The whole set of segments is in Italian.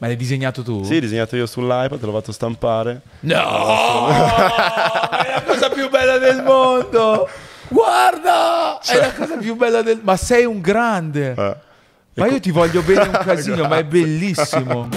Ma l'hai disegnato tu? Sì, disegnato io sull'iPad, l'ho fatto stampare. No! è la cosa più bella del mondo! Guarda! Cioè... È la cosa più bella del... mondo! Ma sei un grande! Eh. Ma io ti voglio bene un casino, ma è bellissimo!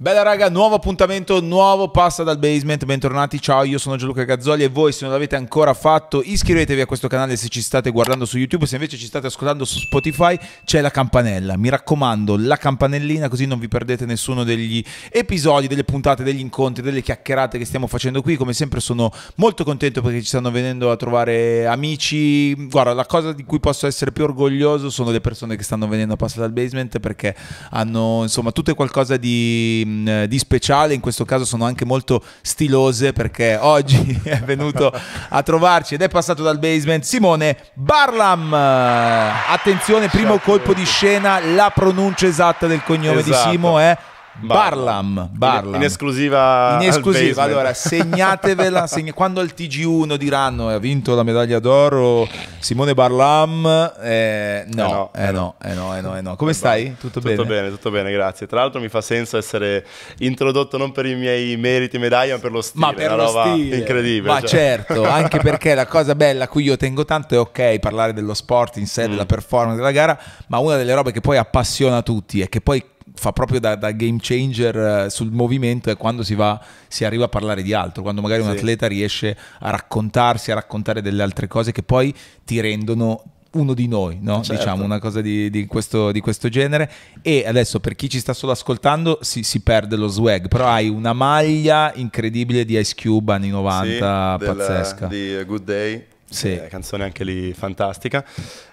Bella raga, nuovo appuntamento, nuovo passa dal basement, bentornati, ciao io sono Gianluca Gazzoli e voi se non l'avete ancora fatto iscrivetevi a questo canale se ci state guardando su YouTube, se invece ci state ascoltando su Spotify c'è la campanella, mi raccomando la campanellina così non vi perdete nessuno degli episodi, delle puntate, degli incontri, delle chiacchierate che stiamo facendo qui, come sempre sono molto contento perché ci stanno venendo a trovare amici, guarda la cosa di cui posso essere più orgoglioso sono le persone che stanno venendo a passa dal basement perché hanno insomma tutte qualcosa di Ehm, di, speciale, in questo caso sono anche molto stilose perché oggi è venuto a trovarci ed è passato dal basement Simone Barlam. Attenzione, primo colpo di scena, la pronuncia esatta del cognome esatto. di Simo è eh. Barlam, Barlam. In esclusiva. In esclusiva. Allora, segnatevela. Segna... Quando al TG1 diranno ha vinto la medaglia d'oro Simone Barlam, eh, no, eh no, eh, eh, eh no, eh no, eh no, Come eh stai? Tutto, tutto bene? bene, tutto bene, grazie. Tra l'altro mi fa senso essere introdotto non per i miei meriti medaglia, ma per lo stile. Ma per lo stile. Incredibile. Ma cioè. certo, anche perché la cosa bella a cui io tengo tanto è ok parlare dello sport in sé, mm. della performance della gara, ma una delle robe che poi appassiona tutti è che poi fa proprio da, da game changer eh, sul movimento è quando si, va, si arriva a parlare di altro, quando magari sì. un atleta riesce a raccontarsi, a raccontare delle altre cose che poi ti rendono uno di noi, no? certo. diciamo una cosa di, di, questo, di, questo, genere. E adesso per chi ci sta solo ascoltando si, si, perde lo swag, però hai una maglia incredibile di Ice Cube anni 90, sì, pazzesca. Della, di Good Day sì. eh, canzone anche lì fantastica.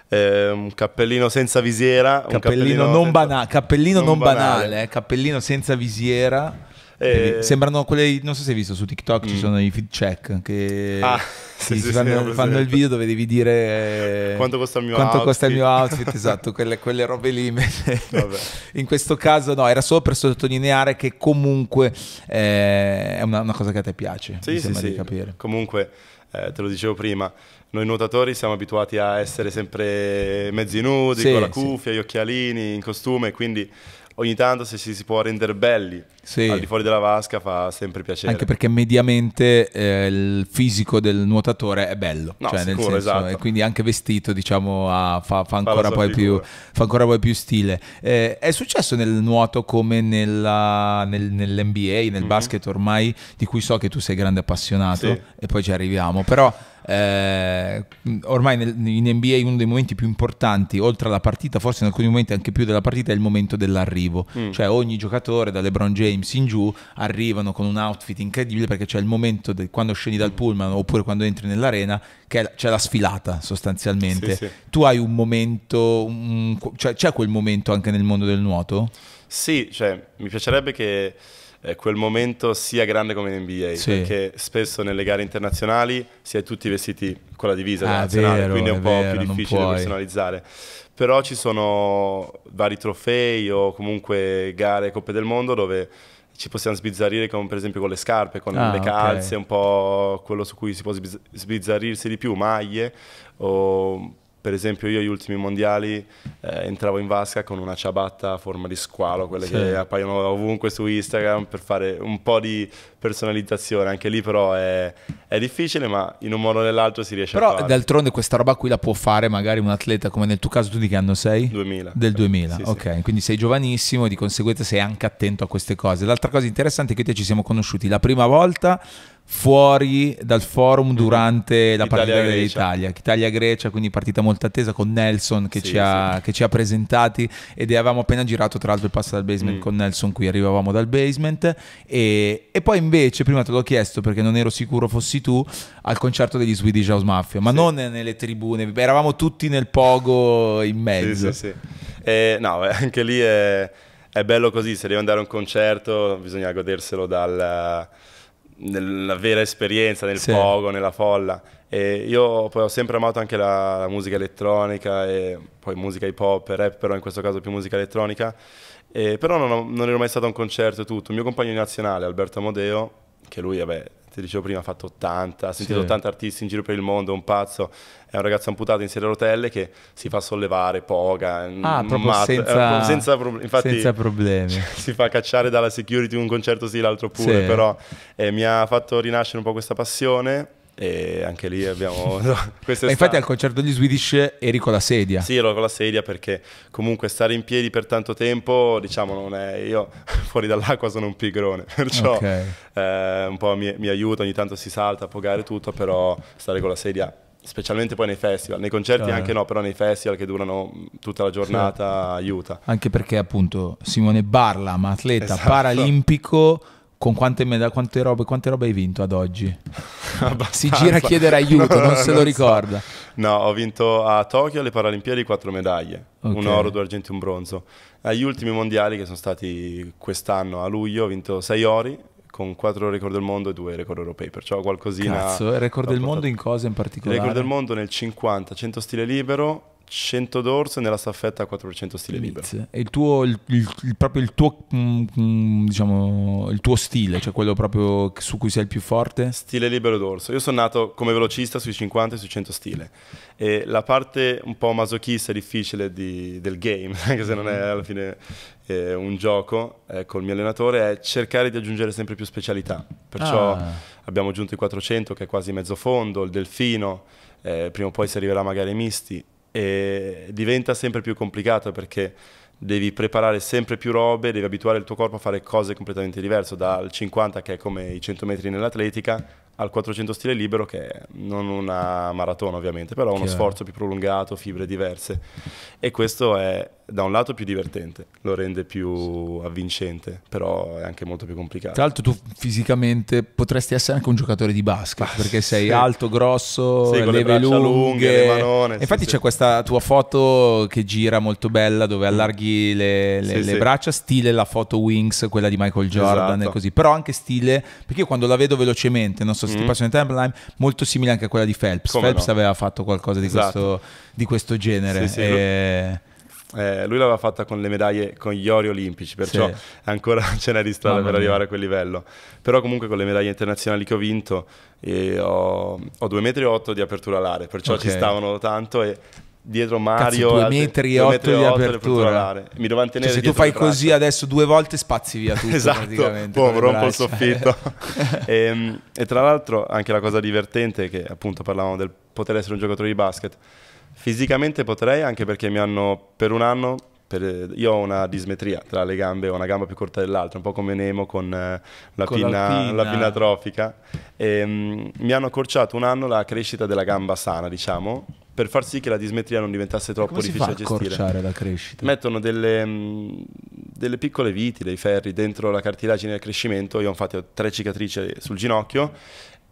Eh, un cappellino senza visiera. Cappellino, cappellino non, senza... Bana- cappellino non, non banale, banale, eh, cappellino senza visiera. Eh, sembrano quelle, non so se hai visto su TikTok, mm. ci sono i feed check che ah, sì, sì, sì, fanno, fanno il video dove devi dire eh, quanto costa il mio outfit. Costa il mio outfit esatto, quelle, quelle, robe lì. In questo caso no, era solo per sottolineare che comunque eh, è una, una, cosa che a te piace, sì, mi sembra di capire. Comunque eh, te lo dicevo prima, noi nuotatori siamo abituati a essere sempre mezzi nudi, sì, con la cuffia, sì. gli occhialini, in costume, quindi ogni tanto se si, si può rendere belli sì. al di fuori della vasca fa sempre piacere. Anche perché mediamente eh, il fisico del nuotatore è bello, no, cioè, sicuro, senso, esatto. e quindi anche vestito diciamo, a, fa, fa, ancora fa, più, fa, ancora poi più, stile. Eh, è successo nel nuoto come nella, nel, nell'NBA, nel mm-hmm. basket ormai, di cui so che tu sei grande appassionato sì. e poi ci arriviamo, però eh, ormai nel, in NBA uno dei momenti più importanti, oltre alla partita, forse in alcuni momenti anche più della partita, è il momento dell'arrivo. Mm. Cioè ogni giocatore, da LeBron James in giù, arrivano con un outfit incredibile perché c'è il momento de- quando scendi dal mm. pullman oppure quando entri nell'arena, che la- c'è la sfilata sostanzialmente. Sì, sì. Tu hai un momento, un, cioè c'è quel momento anche nel mondo del nuoto? Sì, cioè mi piacerebbe che eh, quel momento sia grande come NBA, sì. perché spesso nelle gare internazionali si è tutti vestiti con la divisa ah, nazionale, vero, quindi è un è po' vero, più difficile personalizzare. Però ci sono vari trofei o comunque gare, coppe del mondo dove ci possiamo sbizzarrire come per esempio con le scarpe, con ah, le calze, okay. un po' quello su cui si può sbizzarrirsi di più, maglie o per esempio io agli ultimi mondiali eh, entravo in vasca con una ciabatta a forma di squalo, quelle sì. che appaiono ovunque su Instagram per fare un po' di personalizzazione. Anche lì però è, è difficile, ma in un modo o nell'altro si riesce però, a fare. Però d'altronde questa roba qui la può fare magari un atleta come nel tuo caso, tu di che anno sei? 2000. Del 2000, sì, ok. Sì. Quindi sei giovanissimo e di conseguenza sei anche attento a queste cose. L'altra cosa interessante è che te ci siamo conosciuti la prima volta fuori dal forum mhm. durante la Italia partita dell'Italia, Italia-Grecia, quindi partita molto attesa con Nelson che, sì, ci ha, sì. che, ci ha, presentati ed avevamo appena girato tra l'altro il passo dal basement mm. con Nelson qui, arrivavamo dal basement e, e, poi invece prima te l'ho chiesto perché non ero sicuro fossi tu al concerto degli Swedish House Mafia, ma sì. non nelle tribune, eravamo tutti nel pogo in mezzo. Eh, no, anche lì è, è bello così, se devi andare a un concerto bisogna goderselo dal nella vera esperienza, nel sì. pogo, nella folla. E io poi ho sempre amato anche la, la musica elettronica e poi musica hip hop, rap, però in questo caso più musica elettronica. E però non, ho, non ero mai stato a un concerto e tutto. Il mio compagno di nazionale, Alberto Amodeo, che lui vabbè, ti dicevo prima, ha fatto 80, ha sentito sì. 80 artisti in giro per il mondo, un pazzo, è un ragazzo amputato in serie a rotelle che si fa sollevare, poga, ah, mm, proprio mat- eh, senza, senza, pro- infatti, senza, problemi. Si fa cacciare dalla security un concerto sì, l'altro pure, sì. però eh, mi ha fatto rinascere un po' questa passione e anche lì abbiamo... No, infatti al concerto di Swedish eri con la sedia. Sì, ero con la sedia perché comunque stare in piedi per tanto tempo, diciamo, non è... Io fuori dall'acqua sono un pigrone, perciò okay. eh, un po' mi, mi aiuta, ogni tanto si salta, appogare tutto, però stare con la sedia specialmente poi nei festival, nei concerti Chiaro. anche no, però nei festival che durano mm, tutta la giornata sì. Certo. aiuta. Anche perché appunto Simone Barla, ma atleta esatto. paralimpico con quante, meda- quante, robe, quante robe hai vinto ad oggi? si gira a chiedere aiuto, no, non se non lo so. ricorda. No, ho vinto a Tokyo alle Paralimpiadi quattro medaglie, okay. un oro, due argenti e un bronzo. Agli ultimi mondiali che sono stati quest'anno a luglio ho vinto sei ori con quattro record del mondo e due record europei, perciò qualcosina... Cazzo, eh, record del portato. mondo in cosa in particolare? record del mondo nel 50, 100 stile libero, 100 d'orso e nella staffetta 400 stile libero. E il tuo, il, il, proprio il tuo, mm, mm, diciamo, il tuo stile, cioè quello proprio su cui sei il più forte? Stile libero d'orso. Io sono nato come velocista sui 50 e sui 100 stile. E la parte un po' masochista e difficile di, del game, anche se non è mm. alla fine eh, un gioco, eh, col mio allenatore, è cercare di aggiungere sempre più specialità. Perciò ah. abbiamo aggiunto i 400, che è quasi mezzo fondo, il delfino, eh, prima o poi si arriverà magari ai misti e diventa sempre più complicato perché devi preparare sempre più robe, devi abituare il tuo corpo a fare cose completamente diverse, dal 50 che è come i 100 metri nell'atletica al 400 stile libero che è non una maratona ovviamente, però uno Chiaro. sforzo più prolungato, fibre diverse e questo è, da un lato più divertente, lo rende più avvincente, però è anche molto più complicato. Tra l'altro tu fisicamente potresti essere anche un giocatore di basket, ah, perché sei sì. alto, grosso, sì, leve le lunghe, lunghe le manone, Infatti sì, c'è questa tua foto che gira molto bella dove mm. allarghi le, le, le braccia, stile la foto Wings, quella di Michael Jordan esatto. e così, però anche stile, perché io quando la vedo velocemente, non so se mm. ti passo in timeline, molto simile anche a quella di Phelps. Come Phelps no? aveva fatto qualcosa di, esatto. questo, di questo, genere. E... Eh, eh, lui l'aveva fatta con le medaglie con gli ori olimpici, perciò sì. ancora ce n'è di strada per arrivare a quel livello. Però comunque con le medaglie internazionali che ho vinto eh, ho, 2,8 metri di apertura alare, perciò okay. ci stavano tanto e dietro Mario Cazzo, metri e 8, di apertura mi dovevo mantenere... cioè, se tu fai così adesso due volte spazzi via tutto esatto boh, rompo il soffitto e, ehm, e, tra l'altro anche la cosa divertente che appunto parlavamo del poter essere un giocatore di basket Fisicamente potrei, anche perché mi hanno per un anno. Per, io ho una dismetria tra le gambe, ho una gamba più corta dell'altra, un po' come Nemo con, eh, la, con pinna, la, pinna, trofica. E, ehm, mh, mi hanno accorciato un anno la crescita della gamba sana, diciamo, per far sì che la dismetria non diventasse troppo difficile da gestire. accorciare la crescita? Mettono delle, mh, mm, delle, piccole viti, dei ferri dentro la cartilagine del crescimento. Io infatti ho tre cicatrici sul ginocchio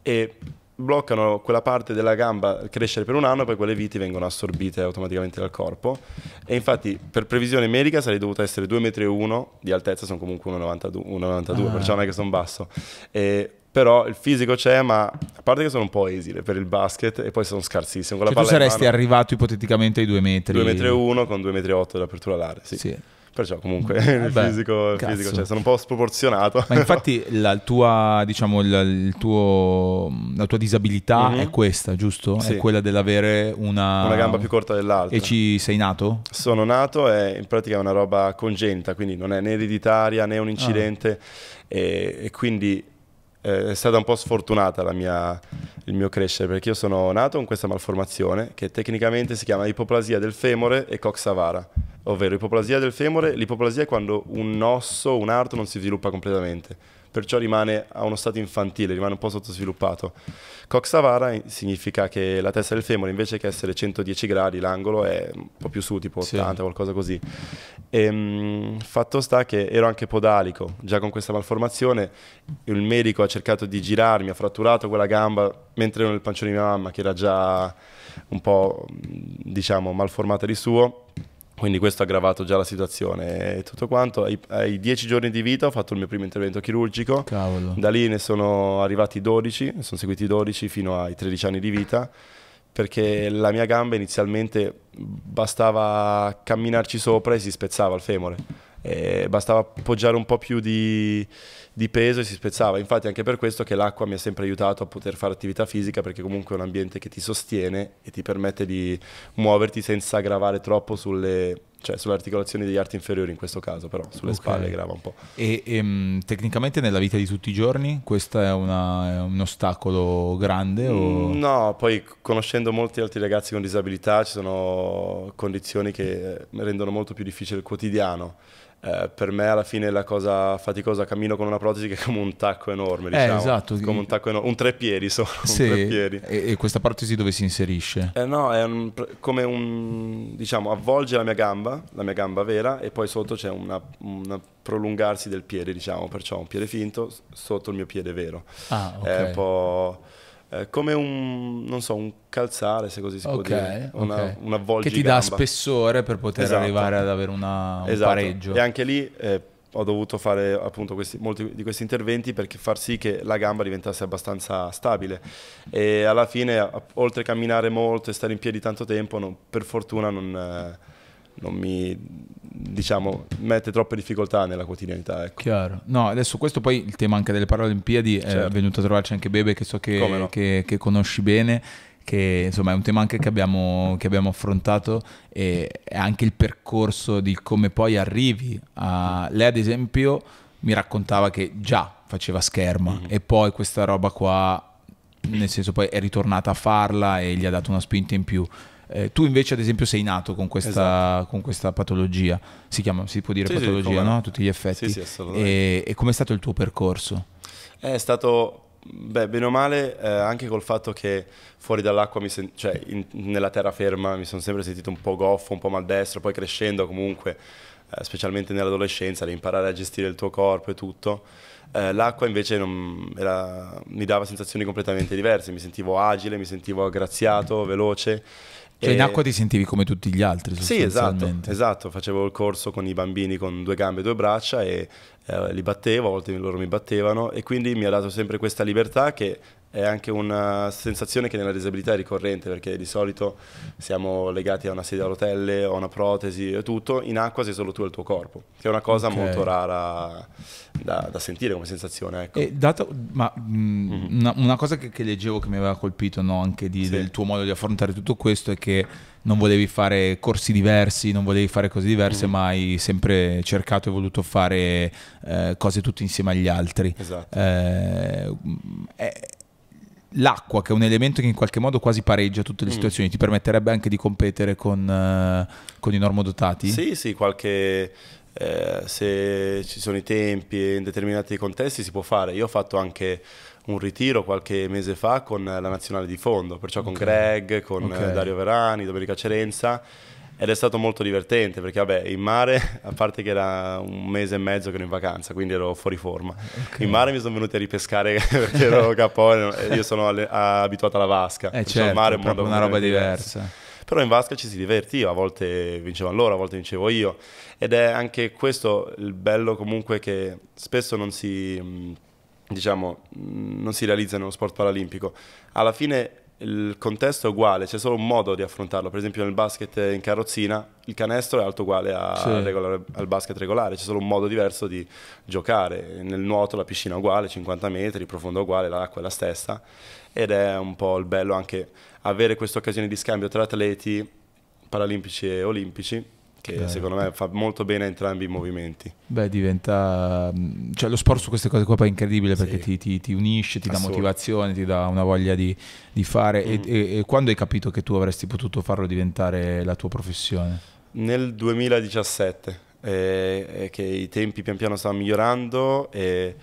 e bloccano quella parte della gamba crescere per un anno, poi quelle viti vengono assorbite automaticamente dal corpo. E infatti, per previsione medica, sarei dovuto essere 2,1 m di altezza, sono comunque 1,92 m, ah. perciò non è che sono basso. E, però il fisico c'è, ma a parte che sono un po' esile per il basket e poi sono scarsissimo. Con cioè, tu saresti mano, arrivato ipoteticamente ai 2 metri? 2,1 m con 2,8 m di apertura alare, sì. sì. Perciò comunque mm. il eh Beh, fisico, il fisico cioè, sono un po' sproporzionato. Ma infatti la tua, diciamo, la, tuo, la tua disabilità mm-hmm. è questa, giusto? Sì. È quella dell'avere una... Una gamba più corta dell'altra. E ci sei nato? Sono nato e in pratica è una roba congenta, quindi non è né ereditaria né un ah. incidente ah. e, e quindi eh, è stata un po' sfortunata mia, il mio crescere perché io sono nato con questa malformazione che tecnicamente si chiama ipoplasia del femore e coxavara, ovvero ipoplasia del femore, l'ipoplasia è quando un osso, un arto non si sviluppa completamente perciò rimane a uno stato infantile, rimane un po' sottosviluppato. Coxavara eh, significa che la testa del femore invece che essere 110 gradi l'angolo è un po' più su, tipo 80, sì. qualcosa così. E, ehm, mh, fatto sta che ero anche podalico, già con questa malformazione il medico ha cercato di girarmi, ha fratturato quella gamba mentre ero nel pancione di mia mamma che era già un po' diciamo malformata di suo quindi questo ha aggravato già la situazione e tutto quanto. Ai, ai, dieci giorni di vita ho fatto il mio primo intervento chirurgico, Cavolo. da lì ne sono arrivati 12, ne sono seguiti 12 fino ai 13 anni di vita, perché la mia gamba inizialmente bastava camminarci sopra e si spezzava il femore, e bastava appoggiare un po' più di di peso e si spezzava. Infatti anche per questo che l'acqua mi ha sempre aiutato a poter fare attività fisica perché comunque è un ambiente che ti sostiene e ti permette di muoverti senza gravare troppo sulle cioè sulle articolazioni degli arti inferiori in questo caso, però sulle okay. spalle grava un po'. E, e, ehm, tecnicamente nella vita di tutti i giorni questo è, è, un ostacolo grande? O... no, poi conoscendo molti altri ragazzi con disabilità ci sono condizioni che rendono molto più difficile il quotidiano eh, per me alla fine la cosa faticosa, cammino con una protesi che è come un tacco enorme, eh, diciamo. Eh, esatto. Come un tacco enorme, un treppiedi sono, sì, tre e, e, questa protesi dove si inserisce? Eh, no, è un, come un, diciamo, avvolge la mia gamba, la mia gamba vera, e poi sotto c'è una, una prolungarsi del piede, diciamo, perciò un piede finto sotto il mio piede vero. Ah, ok. È un po' Eh, come un, so, un, calzare, se così si okay, può dire, una, okay. una volta Che ti dà spessore per poter esatto. arrivare ad avere una, esatto. un pareggio. E anche lì eh, ho dovuto fare appunto questi, molti di questi interventi per far sì che la gamba diventasse abbastanza stabile e alla fine oltre a camminare molto e stare in piedi tanto tempo non, per fortuna non, eh, non mi diciamo, mette troppe difficoltà nella quotidianità. Ecco. Chiaro. No, adesso questo poi il tema anche delle Paralimpiadi eh, certo. è venuto a trovarci anche Bebe che so che, no. che, che conosci bene che insomma è un tema anche che abbiamo, che abbiamo affrontato e anche il percorso di come poi arrivi a... Lei ad esempio mi raccontava che già faceva scherma mm -hmm. e poi questa roba qua, nel senso poi è ritornata a farla e gli ha dato una spinta in più. Eh, tu invece ad esempio sei nato con questa, esatto. con questa patologia, si, chiama, si può dire sì, patologia, sì, no? A tutti gli effetti. Sì, e, e com'è stato il tuo percorso? È stato Beh, bene o male, eh, anche col fatto che fuori dall'acqua, sen- cioè in- nella terraferma, mi sono sempre sentito un po' goffo, un po' maldestro, poi crescendo comunque, eh, specialmente nell'adolescenza, imparare a gestire il tuo corpo e tutto, eh, l'acqua invece era, mi dava sensazioni completamente diverse, mi sentivo agile, mi sentivo aggraziato, veloce cioè in acqua ti sentivi come tutti gli altri, Sì, esatto, esatto, facevo il corso con i bambini con due gambe e due braccia e eh, li battevo, a volte loro mi battevano e quindi mi ha dato sempre questa libertà che è anche una sensazione che nella disabilità è ricorrente perché di solito siamo legati a una sedia a rotelle o a una protesi e tutto, in acqua sei solo tu e il tuo corpo, che è una cosa okay. molto rara da, da, sentire come sensazione. Ecco. Dato, ma, mh, mm, mm-hmm. una, una, cosa che, che, leggevo che mi aveva colpito no, anche di, sì. del tuo modo di affrontare tutto questo è che non volevi fare corsi diversi, non volevi fare cose diverse, mm-hmm. ma hai sempre cercato e voluto fare eh, cose tutte insieme agli altri. Esatto. Eh, mm, è, l'acqua, che è un elemento che in qualche modo quasi pareggia tutte le mm. situazioni, ti permetterebbe anche di competere con, uh, con i normodotati? Sì, sì, qualche... Eh, se ci sono i tempi in determinati contesti si può fare. Io ho fatto anche un ritiro qualche mese fa con la nazionale di fondo, perciò okay. con Greg, con okay. Eh, Dario Verani, Domenica Cerenza ed è stato molto divertente perché vabbè in mare a parte che era un mese e mezzo che ero in vacanza quindi ero fuori forma okay. in mare mi sono venuti a ripescare perché ero capone io sono alle, a, abituato alla vasca eh certo, il mare è un certo, una roba diversa diverso. però in vasca ci si divertiva a volte vincevano loro a volte vincevo io ed è anche questo il bello comunque che spesso non si mm, diciamo mm, non si realizza nello sport paralimpico alla fine il contesto è uguale, c'è solo un modo di affrontarlo. Per esempio, nel basket in carrozzina il canestro è alto uguale a, sì. regolare, al basket regolare, c'è solo un modo diverso di giocare. Nel nuoto la piscina è uguale, 50 metri, il profondo è uguale, l'acqua è la stessa. Ed è un po' il bello anche avere questa occasione di scambio tra atleti paralimpici e olimpici che Beh. secondo me fa molto bene entrambi i movimenti. Beh, diventa... Mm, cioè lo sport su queste cose qua è incredibile perché sì. ti, ti, ti, unisce, ti dà motivazione, ti dà una voglia di, di fare. Mm. E, e, e quando hai capito che tu avresti potuto farlo diventare la tua professione? Nel 2017, eh, eh, che i tempi pian piano stavano migliorando e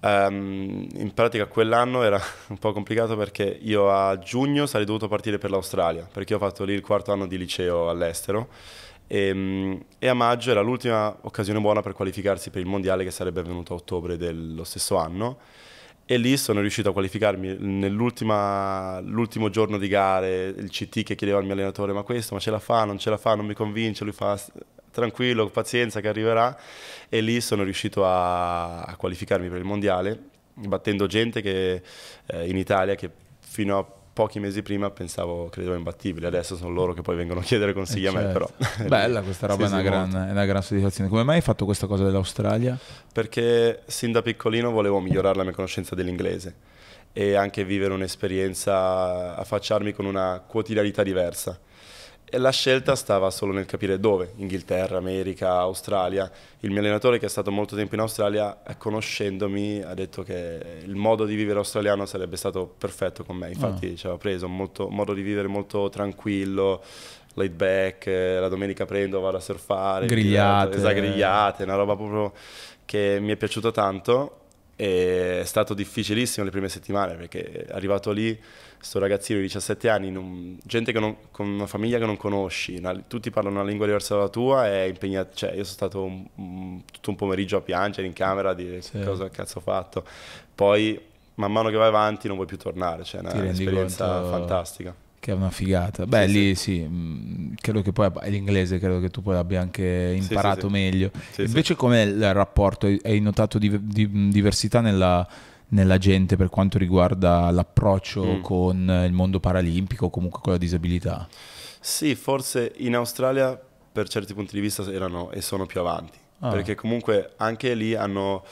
um, in pratica quell'anno era un po' complicato perché io a giugno sarei dovuto partire per l'Australia perché ho fatto lì il quarto anno di liceo all'estero e, ehm, e, a maggio era l'ultima occasione buona per qualificarsi per il mondiale che sarebbe avvenuto a ottobre dello stesso anno. E lì sono riuscito a qualificarmi nell'ultimo giorno di gare, il CT che chiedeva al mio allenatore ma questo ma ce la fa, non ce la fa, non mi convince, lui fa tranquillo, pazienza che arriverà e lì sono riuscito a, a qualificarmi per il mondiale battendo gente che eh, in Italia che fino a pochi mesi prima pensavo, credevo imbattibile, adesso sono loro che poi vengono a chiedere consigli certo. a me eh, certo. però. Bella questa roba, è una, gran, è, una gran, soddisfazione. Come mai hai fatto questa cosa dell'Australia? Perché sin da piccolino volevo migliorare la mia conoscenza dell'inglese e anche vivere un'esperienza, affacciarmi con una quotidianità diversa e la scelta stava solo nel capire dove, Inghilterra, America, Australia. Il mio allenatore che è stato molto tempo in Australia, eh, conoscendomi, ha detto che il modo di vivere australiano sarebbe stato perfetto con me, infatti oh. ci aveva preso, un modo di vivere molto tranquillo, laid back, eh, la domenica prendo, vado a surfare, grigliate, esatto, una roba proprio che mi è piaciuta tanto. E è stato difficilissimo le prime settimane perché arrivato lì sto ragazzino di 17 anni, non, gente non, con una famiglia che non conosci, una, tutti parlano una lingua diversa dalla tua è impegnato, cioè io sono stato un, un, tutto un pomeriggio a piangere in camera di sì. cosa cazzo ho fatto. Poi man mano che vai avanti non vuoi più tornare, cioè è un'esperienza fantastica. Che è una figata. Beh, sì, lì sì. sì. Mm, credo che poi l'inglese, credo che tu poi abbia anche imparato sì, meglio. Invece com'è il rapporto? Hai notato di, di, diversità nella nella gente per quanto riguarda l'approccio mm. con il mondo paralimpico o comunque con la disabilità? Sì, forse in Australia per certi punti di vista erano e sono più avanti, ah. perché comunque anche lì hanno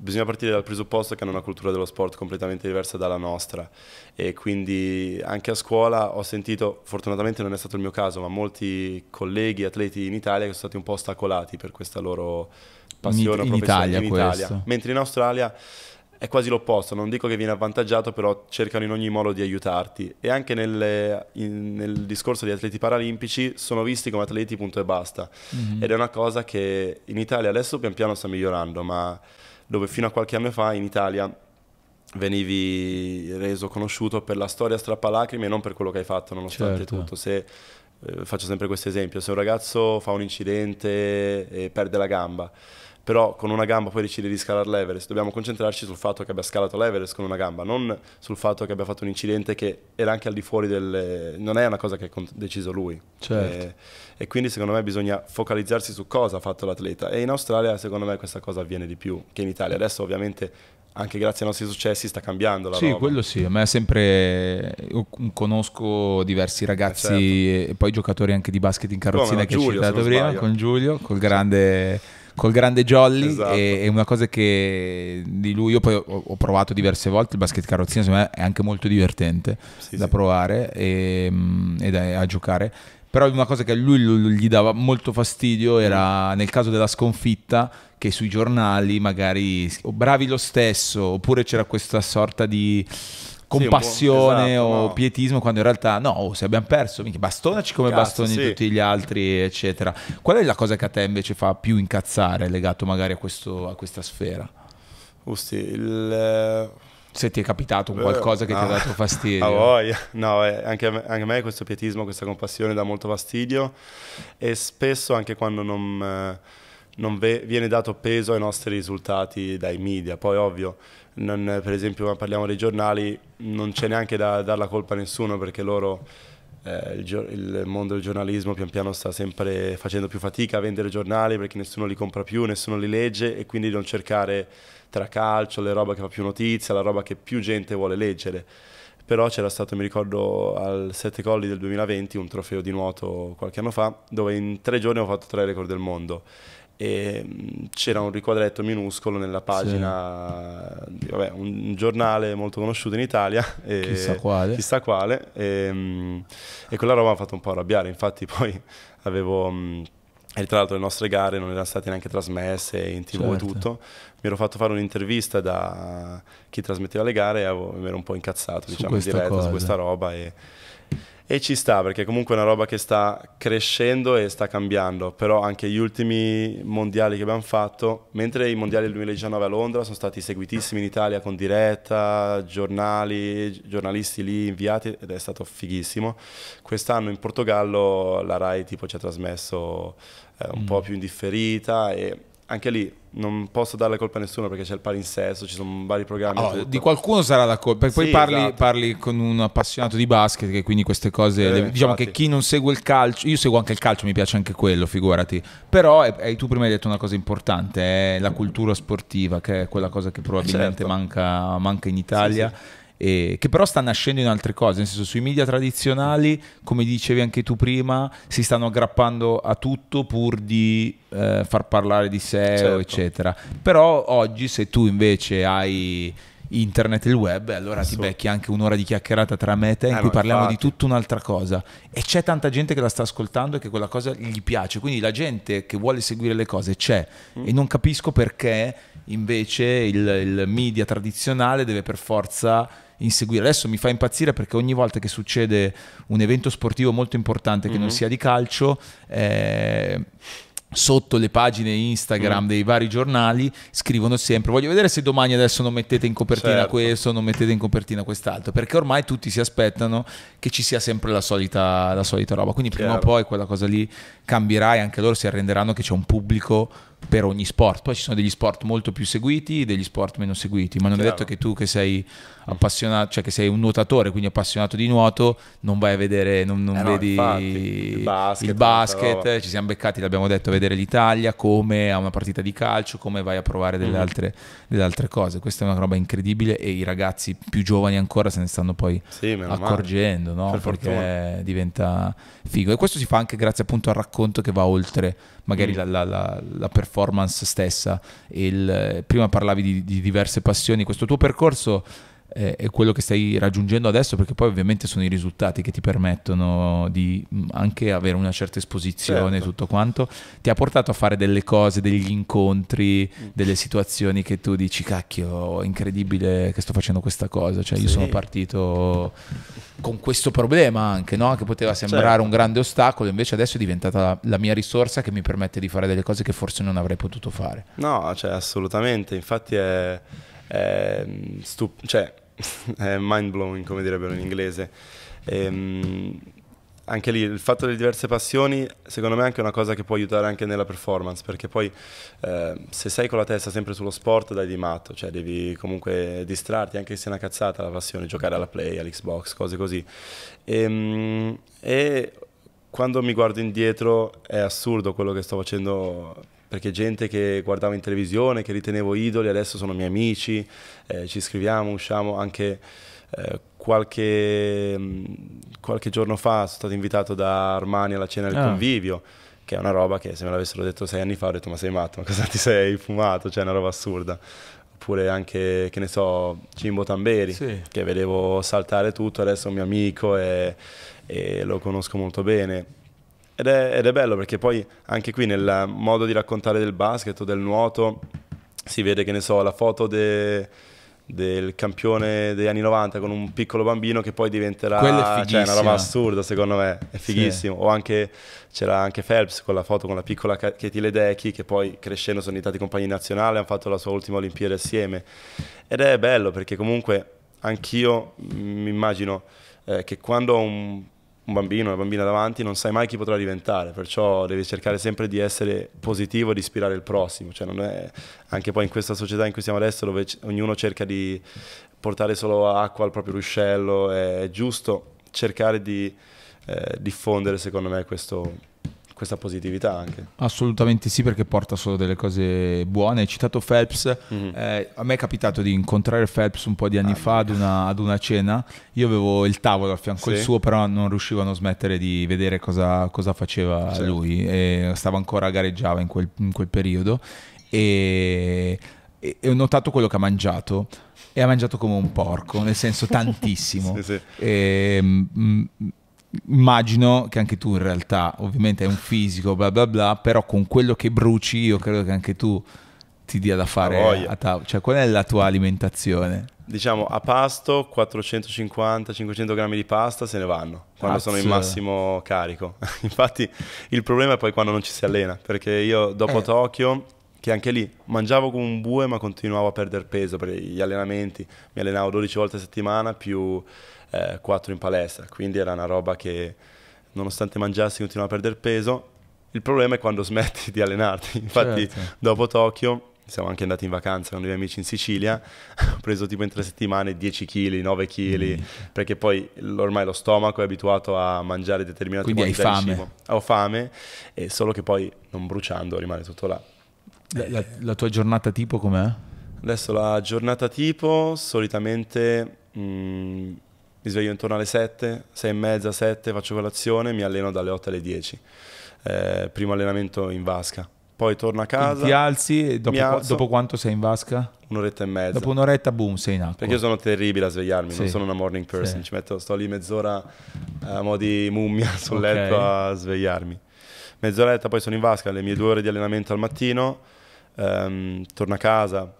bisogna partire dal presupposto che hanno una cultura dello sport completamente diversa dalla nostra e quindi anche a scuola ho sentito, fortunatamente non è stato il mio caso, ma molti colleghi atleti in Italia che sono stati un po' ostacolati per questa loro passione in, in Italia, in Italia. Mentre in Australia è quasi l'opposto, non dico che viene avvantaggiato, però cercano in ogni modo di aiutarti. E anche nelle, in, nel discorso di atleti paralimpici sono visti come atleti punto e basta. Mm-hmm. Ed è una cosa che in Italia adesso pian piano sta migliorando, ma dove fino a qualche anno fa in Italia venivi reso conosciuto per la storia strappalacrime e non per quello che hai fatto nonostante certo. tutto. Se, eh, faccio sempre questo esempio, se un ragazzo fa un incidente e perde la gamba, però con una gamba poi decide di scalare l'Everest. Dobbiamo concentrarci sul fatto che abbia scalato l'Everest con una gamba, non sul fatto che abbia fatto un incidente che era anche al di fuori del... non è una cosa che ha deciso lui. Certo. E, e, quindi secondo me bisogna focalizzarsi su cosa ha fatto l'atleta e in Australia secondo me questa cosa avviene di più che in Italia. Adesso ovviamente anche grazie ai nostri successi sta cambiando la sì, roba. quello sì, a me è sempre io conosco diversi ragazzi eh, certo. e poi giocatori anche di basket in carrozzina Come, che Giulio, hai citato prima con Giulio, col grande sì col grande Jolly esatto. e, e, una cosa che di lui io poi ho, ho, provato diverse volte il basket carrozzina secondo me è anche molto divertente sì, da sì. provare e, mm, e da, a giocare però una cosa che a lui gli dava molto fastidio mm. era nel caso della sconfitta che sui giornali magari o bravi lo stesso oppure c'era questa sorta di compassione sì, esatto, o no. pietismo quando in realtà no, oh, se abbiamo perso, minchia, bastonaci come Cazzo, bastoni sì. tutti gli altri, eccetera. Qual è la cosa che a te invece fa più incazzare legato magari a, questo, a questa sfera? Usti, il... Se ti è capitato Beh, qualcosa che no. ti ha dato fastidio. A voglia. No, eh, anche, a me, anche, a me, questo pietismo, questa compassione dà molto fastidio e spesso anche quando non, eh, non viene dato peso ai nostri risultati dai media. Poi ovvio, non, per esempio quando parliamo dei giornali non c'è neanche da dar la colpa a nessuno perché loro eh, il, il, mondo del giornalismo pian piano sta sempre facendo più fatica a vendere giornali perché nessuno li compra più, nessuno li legge e quindi non cercare tra calcio, le roba che fa più notizia, la roba che più gente vuole leggere. Però c'era stato, mi ricordo, al Sette Colli del 2020 un trofeo di nuoto qualche anno fa dove in tre giorni ho fatto tre record del mondo e c'era un riquadretto minuscolo nella pagina sì. di vabbè, un giornale molto conosciuto in Italia e, chissà quale, chissà quale e, e, quella roba mi ha fatto un po' arrabbiare infatti poi avevo e tra l'altro le nostre gare non erano state neanche trasmesse in tv certo. e tutto mi ero fatto fare un'intervista da chi trasmetteva le gare e avevo, mi ero un po' incazzato su diciamo in diretta cosa. su questa roba e e ci sta perché comunque è una roba che sta crescendo e sta cambiando, però anche gli ultimi mondiali che abbiamo fatto, mentre i mondiali del 2019 a Londra sono stati seguitissimi in Italia con diretta, giornali, giornalisti lì inviati ed è stato fighissimo, quest'anno in Portogallo la RAI tipo ci ha trasmesso eh, un mm. po' più indifferita e anche lì non posso dare la colpa a nessuno perché c'è il palinsesto, ci sono vari programmi. Oh, di qualcuno sarà la colpa. Poi sì, parli, esatto. parli, con un appassionato di basket, che quindi queste cose. Eh, le, diciamo che chi non segue il calcio, io seguo anche il calcio, mi piace anche quello, figurati. Però eh, eh tu prima hai detto una cosa importante: è eh, la cultura sportiva, che è quella cosa che eh, probabilmente certo. manca, manca, in Italia. Sì, sì eh, che però sta nascendo in altre cose, nel senso sui media tradizionali, come dicevi anche tu prima, si stanno aggrappando a tutto pur di eh, far parlare di sé, certo. eccetera. Però oggi se tu invece hai internet e il web, allora ti becchi anche un'ora di chiacchierata tra me e te in eh cui parliamo infatti. di tutta un'altra cosa. E c'è tanta gente che la sta ascoltando e che quella cosa gli piace. Quindi la gente che vuole seguire le cose c'è. Mm. E non capisco perché invece il, il media tradizionale deve per forza inseguire. Adesso mi fa impazzire perché ogni volta che succede un evento sportivo molto importante che mm-hmm. non mhm. sia di calcio, eh, sotto le pagine Instagram mm. dei vari giornali scrivono sempre voglio vedere se domani adesso non mettete in copertina certo. questo, non mettete in copertina quest'altro, perché ormai tutti si aspettano che ci sia sempre la solita, la solita roba, quindi Chiaro. prima o poi quella cosa lì cambierà e anche loro si arrenderanno che c'è un pubblico per ogni sport. Poi ci sono degli sport molto più seguiti e degli sport meno seguiti, ma non è detto che tu che sei appassionato, cioè che sei un nuotatore, quindi appassionato di nuoto, non vai a vedere, non, non eh no, vedi infatti, il basket, il basket ci siamo beccati, l'abbiamo detto, a vedere l'Italia, come a una partita di calcio, come vai a provare delle, mm. altre, delle, altre, cose. Questa è una roba incredibile e i ragazzi più giovani ancora se ne stanno poi sì, accorgendo, no? perché fortuna. diventa figo. E questo si fa anche grazie appunto al racconto che va oltre magari mm. la, la, la, la, performance stessa. Il, eh, prima parlavi di, di diverse passioni, questo tuo percorso è quello che stai raggiungendo adesso perché poi ovviamente sono i risultati che ti permettono di mm, anche avere una certa esposizione certo. tutto quanto ti ha portato a fare delle cose degli incontri mm. delle situazioni che tu dici cacchio è incredibile che sto facendo questa cosa cioè io sono partito con questo problema anche no? che poteva certo. sembrare certo. un grande ostacolo invece adesso è diventata la, la, mia risorsa che mi permette di fare delle cose che forse non avrei potuto fare no cioè assolutamente infatti è, è mm, stup- cioè Eh, mind blowing come direbbero in inglese. E, ehm, anche lì il fatto delle diverse passioni secondo me è anche una cosa che può aiutare anche nella performance perché poi eh, se sei con la testa sempre sullo sport dai di matto cioè devi comunque distrarti anche se è una cazzata la passione giocare alla play all'Xbox cose così e, ehm, e quando mi guardo indietro è assurdo quello che sto facendo perché gente che guardavo in televisione, che ritenevo idoli, adesso sono miei amici, eh, ci scriviamo, usciamo anche... Eh, qualche, mm, qualche, giorno fa sono stato invitato da Armani alla cena del ah. convivio, che è una roba che se me l'avessero detto sei anni fa ho detto ma sei matto, ma cosa ti sei fumato? Cioè è una roba assurda. Oppure anche, che ne so, Cimbo Tamberi, sì. che vedevo saltare tutto, adesso è un mio amico e, e lo conosco molto bene ed è, ed è, bello perché poi anche qui nel modo di raccontare del basket o del nuoto si vede che ne so la foto de, del campione degli anni 90 con un piccolo bambino che poi diventerà è cioè, una roba assurda secondo me, è fighissimo. Sì. O anche c'era anche Phelps con la foto con la piccola Katie Ledecky che poi crescendo sono diventati compagni nazionali, hanno fatto la sua ultima Olimpiade assieme. Ed è bello perché comunque anch'io mm, mi immagino eh, che quando un un bambino, una bambina davanti, non sai mai chi potrà diventare, perciò devi cercare sempre di essere positivo e di ispirare il prossimo. Cioè non è, anche poi in questa società in cui siamo adesso, dove ognuno cerca di portare solo acqua al proprio ruscello, è giusto cercare di eh, diffondere, secondo me, questo, questa positività anche. Assolutamente sì, perché porta solo delle cose buone. Hai citato Phelps, mm-hmm. eh, a me è capitato di incontrare Phelps un po' di anni ah, fa ad una, ad una, cena. Io avevo il tavolo a fianco sì. al suo, però non riuscivano a smettere di vedere cosa, cosa faceva sì. lui. E stava ancora, gareggiava in quel, in quel periodo. E, e, e ho notato quello che ha mangiato e ha mangiato come un porco, nel senso tantissimo. sì, sì. E, mh, mm, mm, immagino che anche tu in realtà, ovviamente è un fisico, bla bla bla, però con quello che bruci io credo che anche tu ti dia da fare a tavola. Cioè, qual è la tua alimentazione? Diciamo, a pasto 450-500 grammi di pasta se ne vanno quando Azz. sono in massimo carico. Infatti il problema è poi quando non ci si allena, perché io dopo eh. Tokyo che anche lì mangiavo come un bue ma continuavo a perdere peso per gli allenamenti, mi allenavo 12 volte a settimana più eh, 4 in palestra, quindi era una roba che nonostante mangiassi continuava a perdere peso. Il problema è quando smetti di allenarti, infatti certo. dopo Tokyo siamo anche andati in vacanza con i miei amici in Sicilia, ho preso tipo in tre settimane 10 kg, 9 kg, mm. perché poi ormai lo stomaco è abituato a mangiare determinati Quindi hai fame. Cibo. Ho fame, e solo che poi non bruciando rimane tutto là. La, la, la tua giornata tipo com'è? Adesso la giornata tipo solitamente mh, mm, mi sveglio intorno alle 7, 6 e mezza, 7, faccio colazione mi alleno dalle 8 alle 10. Eh, primo allenamento in vasca. Poi torno a casa. Ti alzi e dopo, qu dopo, quanto sei in vasca? Un'oretta e mezza. Dopo un'oretta, boom, sei in acqua. Perché io sono terribile a svegliarmi, sì. non sono una morning person. Sì. Ci metto, sto lì mezz'ora eh, a mo' di mummia sul okay. letto a svegliarmi. Mezz'oretta, poi sono in vasca, le mie due ore di allenamento al mattino. Ehm, torno a casa,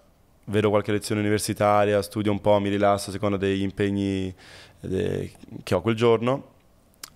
vedo qualche lezione universitaria, studio un po', mi rilasso a seconda degli impegni eh, che ho quel giorno.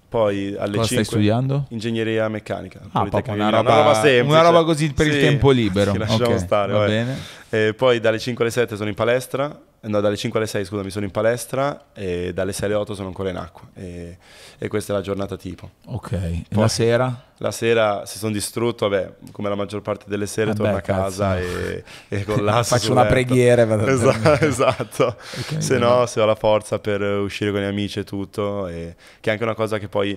Poi alle Cosa 5 stai studiando? Ingegneria meccanica. Ah, proprio una, roba, una roba semplice. Una roba così per sì, il tempo libero. Sì, lasciamo okay, stare. Eh, poi dalle 5 alle 7 sono in palestra No, dalle 5 alle 6, scusami, sono in palestra e dalle 6 alle 8 sono ancora in acqua. E, e questa è la giornata tipo. Ok. Poi, e la sera? La sera, se sono distrutto, vabbè, come la maggior parte delle sere, vabbè, eh torno a casa e, e collasso. Faccio una letto. preghiera. Vado esatto. esatto. Okay, se no, no, se ho la forza per uscire con gli amici e tutto, e, che è anche una cosa che poi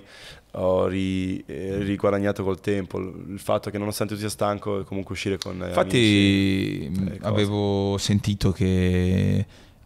ho ri, eh, riguadagnato col tempo il fatto che nonostante tu sia stanco comunque uscire con eh, infatti amici, eh, mm, avevo sentito che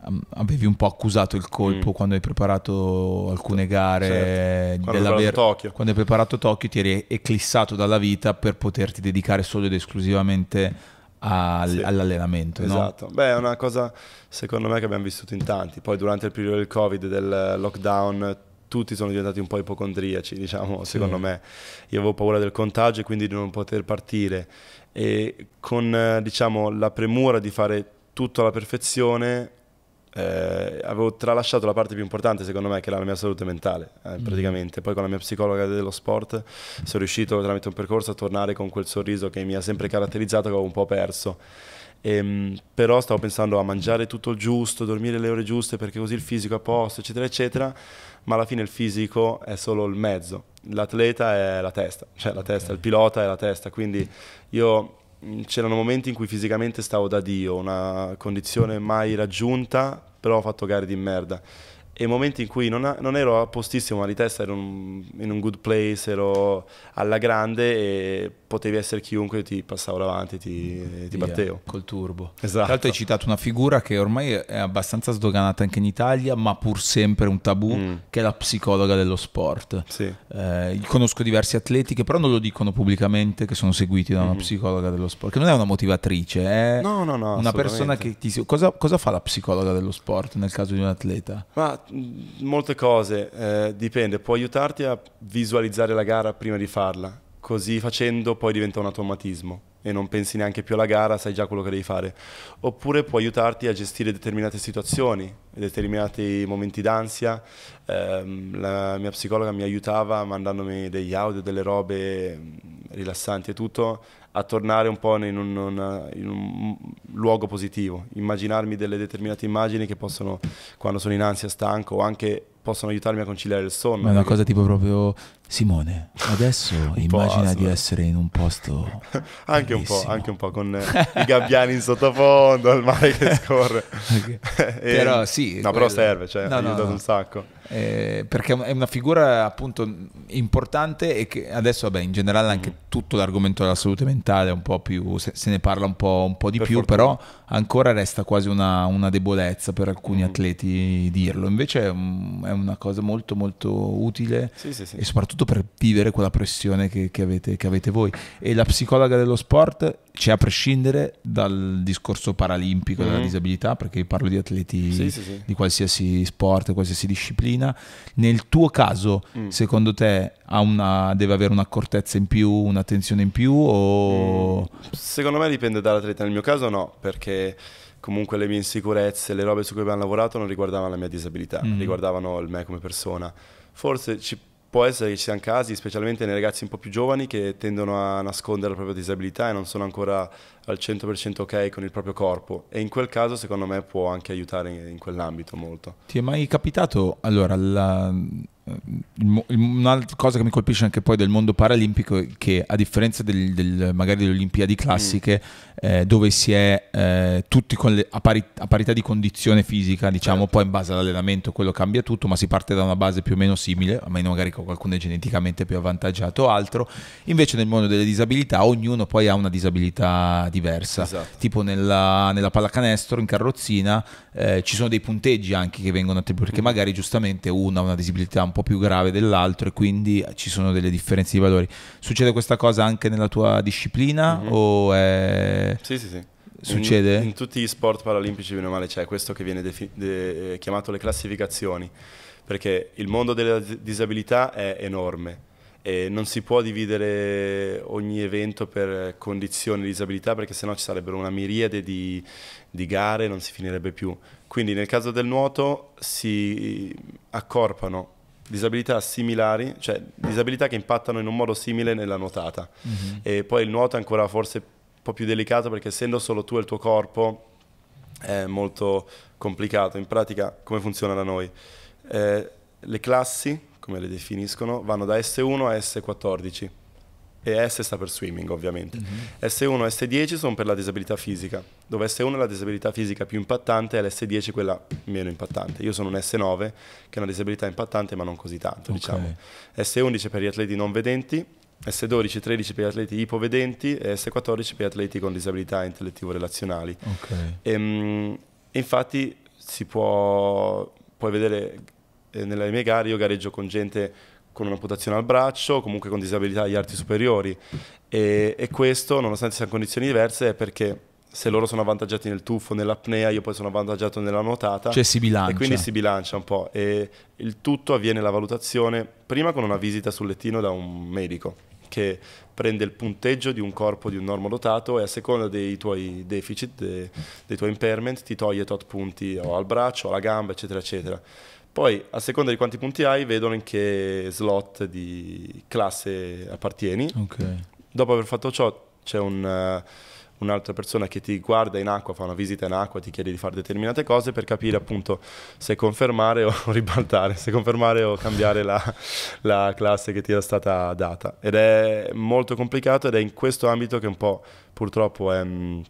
mm, avevi un po' accusato il colpo mm. quando hai preparato alcune certo. gare certo. quando, hai preparato Tokyo. quando hai preparato Tokyo ti eri eclissato dalla vita per poterti dedicare solo ed esclusivamente al, sì. all'allenamento esatto no? beh è una cosa secondo me che abbiamo vissuto in tanti poi durante il periodo del covid del lockdown tutti sono diventati un po' ipocondriaci, diciamo, sì. secondo me. Io avevo paura del contagio e quindi di non poter partire. E con, diciamo, la premura di fare tutto alla perfezione, eh, avevo tralasciato la parte più importante secondo me che era la mia salute mentale eh, mm. praticamente poi con la mia psicologa dello sport sono riuscito tramite un percorso a tornare con quel sorriso che mi ha sempre caratterizzato che avevo un po' perso Ehm, però stavo pensando a mangiare tutto il giusto, dormire le ore giuste perché così il fisico è a posto, eccetera, eccetera, ma alla fine il fisico è solo il mezzo, l'atleta è la testa, cioè la testa, il pilota è la testa, quindi io c'erano momenti in cui fisicamente stavo da Dio, una condizione mai raggiunta, però ho fatto gare di merda e momenti in cui non, non, ero a postissimo, ma di testa ero un, in un good place, ero alla grande e potevi essere chiunque, ti passavo davanti, ti, ti battevo. Col turbo. Esatto. Tra l'altro hai citato una figura che ormai è abbastanza sdoganata anche in Italia, ma pur sempre un tabù, mm. che è la psicologa dello sport. Sì. Eh, conosco diversi atleti che però non lo dicono pubblicamente, che sono seguiti da una mm psicologa dello sport, che non è una motivatrice, è no, no, no, una persona che ti... Cosa, cosa, fa la psicologa dello sport nel caso di un atleta? Ma mm, molte cose, eh, dipende, può aiutarti a visualizzare la gara prima di farla Così facendo poi diventa un automatismo e non pensi neanche più alla gara, sai già quello che devi fare. Oppure può aiutarti a gestire determinate situazioni, determinati momenti d'ansia. Eh, la mia psicologa mi aiutava mandandomi degli audio, delle robe mm, rilassanti e tutto, a tornare un po' in un, una, in un, luogo positivo, immaginarmi delle determinate immagini che possono, quando sono in ansia, stanco, o anche possono aiutarmi a conciliare il sonno. Ma è una cosa tipo proprio Simone, adesso immagina di essere in un posto. anche, un po', anche un po', con i gabbiani in sottofondo, il mare che scorre. e, però sì. No, quello... però serve, cioè, no, no, no. un sacco eh, perché è una figura appunto importante e che adesso vabbè in generale anche mm-hmm. tutto l'argomento della salute mentale è un po' più, se, se ne parla un po', un po di per più, fortuna. però ancora resta quasi una, una debolezza per alcuni mm. atleti dirlo, invece è, una cosa molto molto utile sì, sì, sì. e soprattutto per vivere quella pressione che, che, avete, che avete voi. E la psicologa dello sport c'è a prescindere dal discorso paralimpico mm. della mm-hmm. disabilità, perché parlo di atleti di qualsiasi sport, qualsiasi disciplina disciplina. Nel tuo caso, mm. secondo te una, deve avere un'accortezza in più, un'attenzione in più? O... Mm. Secondo me dipende dall'atleta, nel mio caso no, perché comunque le mie insicurezze, le robe su cui abbiamo lavorato non riguardavano la mia disabilità, mm. riguardavano il me come persona. Forse ci può essere che ci siano casi, specialmente nei ragazzi un po' più giovani, che tendono a nascondere la propria disabilità e non sono ancora al 100% ok con il proprio corpo e in quel caso secondo me può anche aiutare in, in quell'ambito molto. Ti è mai capitato, allora, la, eh, il, il, un'altra cosa che mi colpisce anche poi del mondo paralimpico è che a differenza del, del, magari delle Olimpiadi classiche mm. eh, dove si è eh, tutti le, a, pari, a, parità di condizione fisica, diciamo, certo. poi in base all'allenamento quello cambia tutto, ma si parte da una base più o meno simile, a meno magari che qualcuno è geneticamente più avvantaggiato o altro, invece nel mondo delle disabilità ognuno poi ha una disabilità diversa diversa. Esatto. Tipo nella, nella, pallacanestro, in carrozzina, eh, ci sono dei punteggi anche che vengono attribuiti, perché mm. magari giustamente uno ha una disabilità un po' più grave dell'altro e quindi ci sono delle differenze di valori. Succede questa cosa anche nella tua disciplina? Mm -hmm. O è... Sì, sì, sì. Succede? In, in, tutti gli sport paralimpici, meno male, c'è questo che viene de eh, chiamato le classificazioni, perché il mondo della disabilità è enorme e non si può dividere ogni evento per condizioni di disabilità perché sennò ci sarebbero una miriade di, di gare e non si finirebbe più. Quindi nel caso del nuoto si accorpano disabilità similari, cioè disabilità che impattano in un modo simile nella nuotata. Mm-hmm. E poi il nuoto è ancora forse un po' più delicato perché essendo solo tu e il tuo corpo è molto complicato. In pratica come funziona da noi? Eh, le classi come le definiscono, vanno da S1 a S14 e S sta per swimming ovviamente. Mm -hmm. S1 e S10 sono per la disabilità fisica, dove S1 è la disabilità fisica più impattante e l'S10 quella meno impattante. Io sono un S9 che è una disabilità impattante ma non così tanto, okay. diciamo. S11 per gli atleti non vedenti, S12 e 13 per gli atleti ipovedenti e S14 per gli atleti con disabilità intellettivo-relazionali. Okay. E, ehm, mh, infatti si può, puoi vedere eh, nelle mie gare io gareggio con gente con un'amputazione al braccio, comunque con disabilità agli arti superiori e, e questo, nonostante siano condizioni diverse, è perché se loro sono avvantaggiati nel tuffo, nell'apnea, io poi sono avvantaggiato nella nuotata. Cioè si bilancia. E quindi si bilancia un po'. E il tutto avviene la valutazione prima con una visita sul lettino da un medico che prende il punteggio di un corpo di un normo dotato e a seconda dei tuoi deficit, dei, dei tuoi impairment, ti toglie tot punti o al braccio, o alla gamba, eccetera, eccetera. Poi, a seconda di quanti punti hai, vedono in che slot di classe appartieni. Okay. Dopo aver fatto ciò, c'è un, uh, un'altra persona che ti guarda in acqua, fa una visita in acqua, ti chiede di fare determinate cose per capire appunto se confermare o ribaltare, se confermare o cambiare la, la classe che ti è stata data. Ed è molto complicato ed è in questo ambito che un po' purtroppo è... Mm,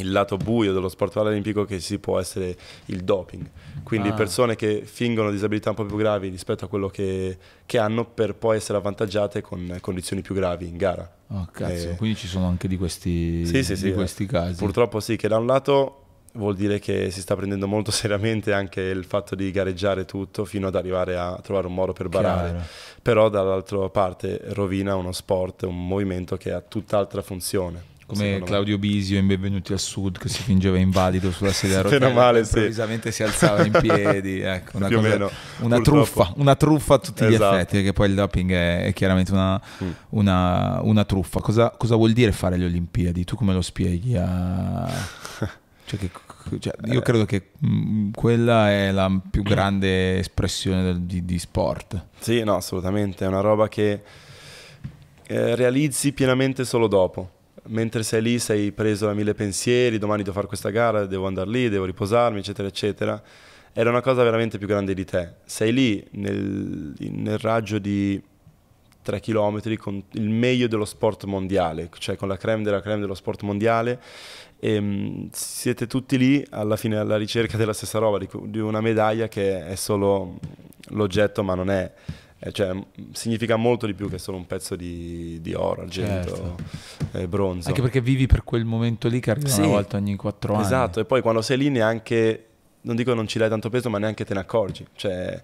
il lato buio dello sport paralimpico che si può essere il doping. Quindi ah. persone che fingono disabilità un po' più gravi rispetto a quello che, che hanno per poi essere avvantaggiate con condizioni più gravi in gara. Oh, cazzo, e... Eh, quindi ci sono anche di questi, sì, sì, di questi eh. casi. Purtroppo sì, che da un lato vuol dire che si sta prendendo molto seriamente anche il fatto di gareggiare tutto fino ad arrivare a trovare un modo per barare. Chiaro. Però dall'altra parte rovina uno sport, un movimento che ha tutt'altra funzione come Claudio Bisio in Benvenuti al Sud che si fingeva invalido sulla sedia a rotelle male, improvvisamente sì. si alzava in piedi ecco, una, cosa, meno, una truffa una truffa a tutti esatto. gli effetti perché poi il doping è, è chiaramente una, mm. una, una truffa cosa, cosa, vuol dire fare le Olimpiadi? tu come lo spieghi a... cioè che, cioè, io credo che mm, quella è la più grande espressione del, di, di sport sì no assolutamente è una roba che eh, realizzi pienamente solo dopo mentre sei lì sei preso da mille pensieri, domani devo fare questa gara, devo andare lì, devo riposarmi, eccetera, eccetera. Era una cosa veramente più grande di te. Sei lì nel, nel raggio di 3 km con il meglio dello sport mondiale, cioè con la creme della creme dello sport mondiale. E ehm, siete tutti lì alla fine alla ricerca della stessa roba, di, una medaglia che è solo l'oggetto ma non è eh, cioè, significa molto di più che solo un pezzo di, di oro, argento certo. e bronzo. Anche perché vivi per quel momento lì che arriva sì. una volta ogni quattro anni. Esatto, e poi quando sei lì neanche, non dico non ci dai tanto peso, ma neanche te ne accorgi. Cioè,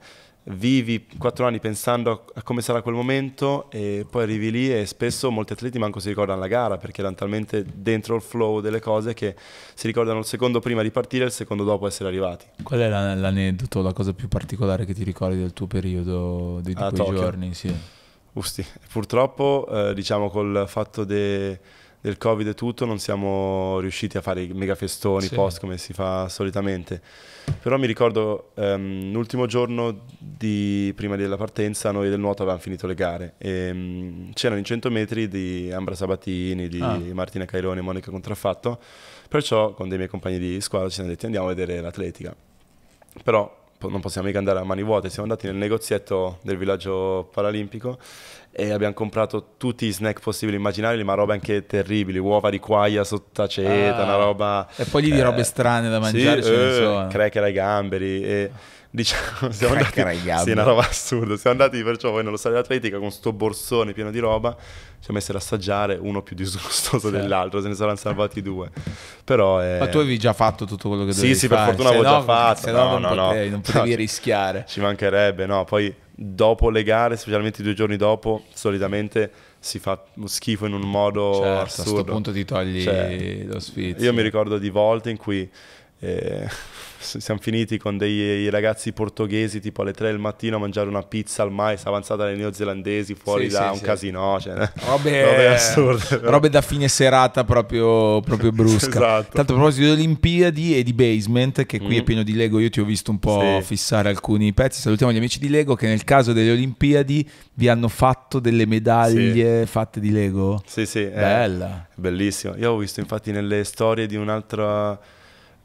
vivi quattro anni pensando a come sarà quel momento e poi arrivi lì e spesso molti atleti manco si ricordano la gara perché erano talmente dentro il flow delle cose che si ricordano il secondo prima di partire e il secondo dopo essere arrivati. Qual è l'aneddoto, la cosa più particolare che ti ricordi del tuo periodo di, di quei Tokyo. giorni? Sì. Usti. Purtroppo eh, diciamo col fatto de del covid e tutto non siamo riusciti a fare i mega festoni sì. post come si fa solitamente però mi ricordo um, l'ultimo giorno di, prima della partenza noi del nuoto avevamo finito le gare e um, c'erano i 100 metri di Ambra Sabatini di ah. Martina Cairone e Monica Contraffatto perciò con dei miei compagni di squadra ci siamo detti andiamo a vedere l'atletica però non possiamo mica andare a mani vuote, siamo andati nel negozietto del villaggio paralimpico e abbiamo comprato tutti i snack possibili e immaginabili, ma robe anche terribili, uova di quaglia sott'aceta, ah, una roba... E poi gli di robe eh, strane da mangiare, sì, eh, so, eh. cracker ai gamberi e diciamo, siamo andati, sì, una roba assurda, siamo andati perciò poi nello stadio atletica con sto borsone pieno di roba, ci siamo messi ad assaggiare uno più disgustoso sì. dell'altro, se ne saranno salvati due. Però è... Eh, Ma tu avevi già fatto tutto quello che dovevi fare? Sì, sì, fare. per fortuna se avevo no, già fatto, se no, no, non, no, potevi, no. non potevi no, rischiare. Ci mancherebbe, no, poi dopo le gare, specialmente due giorni dopo, solitamente si fa schifo in un modo certo, assurdo. a questo punto ti togli cioè, lo sfizio. Io mi ricordo di volte in cui e siamo finiti con dei ragazzi portoghesi tipo alle 3 del mattino a mangiare una pizza al mais avanzata dai neozelandesi fuori sì, da sì, un sì. casino cioè, robe, robe assurde robe da fine serata proprio, proprio brusca esatto. tanto a proposito di Olimpiadi e di Basement che qui mm. è pieno di Lego io ti ho visto un po' fissare alcuni pezzi salutiamo gli amici di Lego che nel caso delle Olimpiadi vi hanno fatto delle medaglie fatte di Lego sì sì eh, bella è bellissima io ho visto infatti nelle storie di un'altra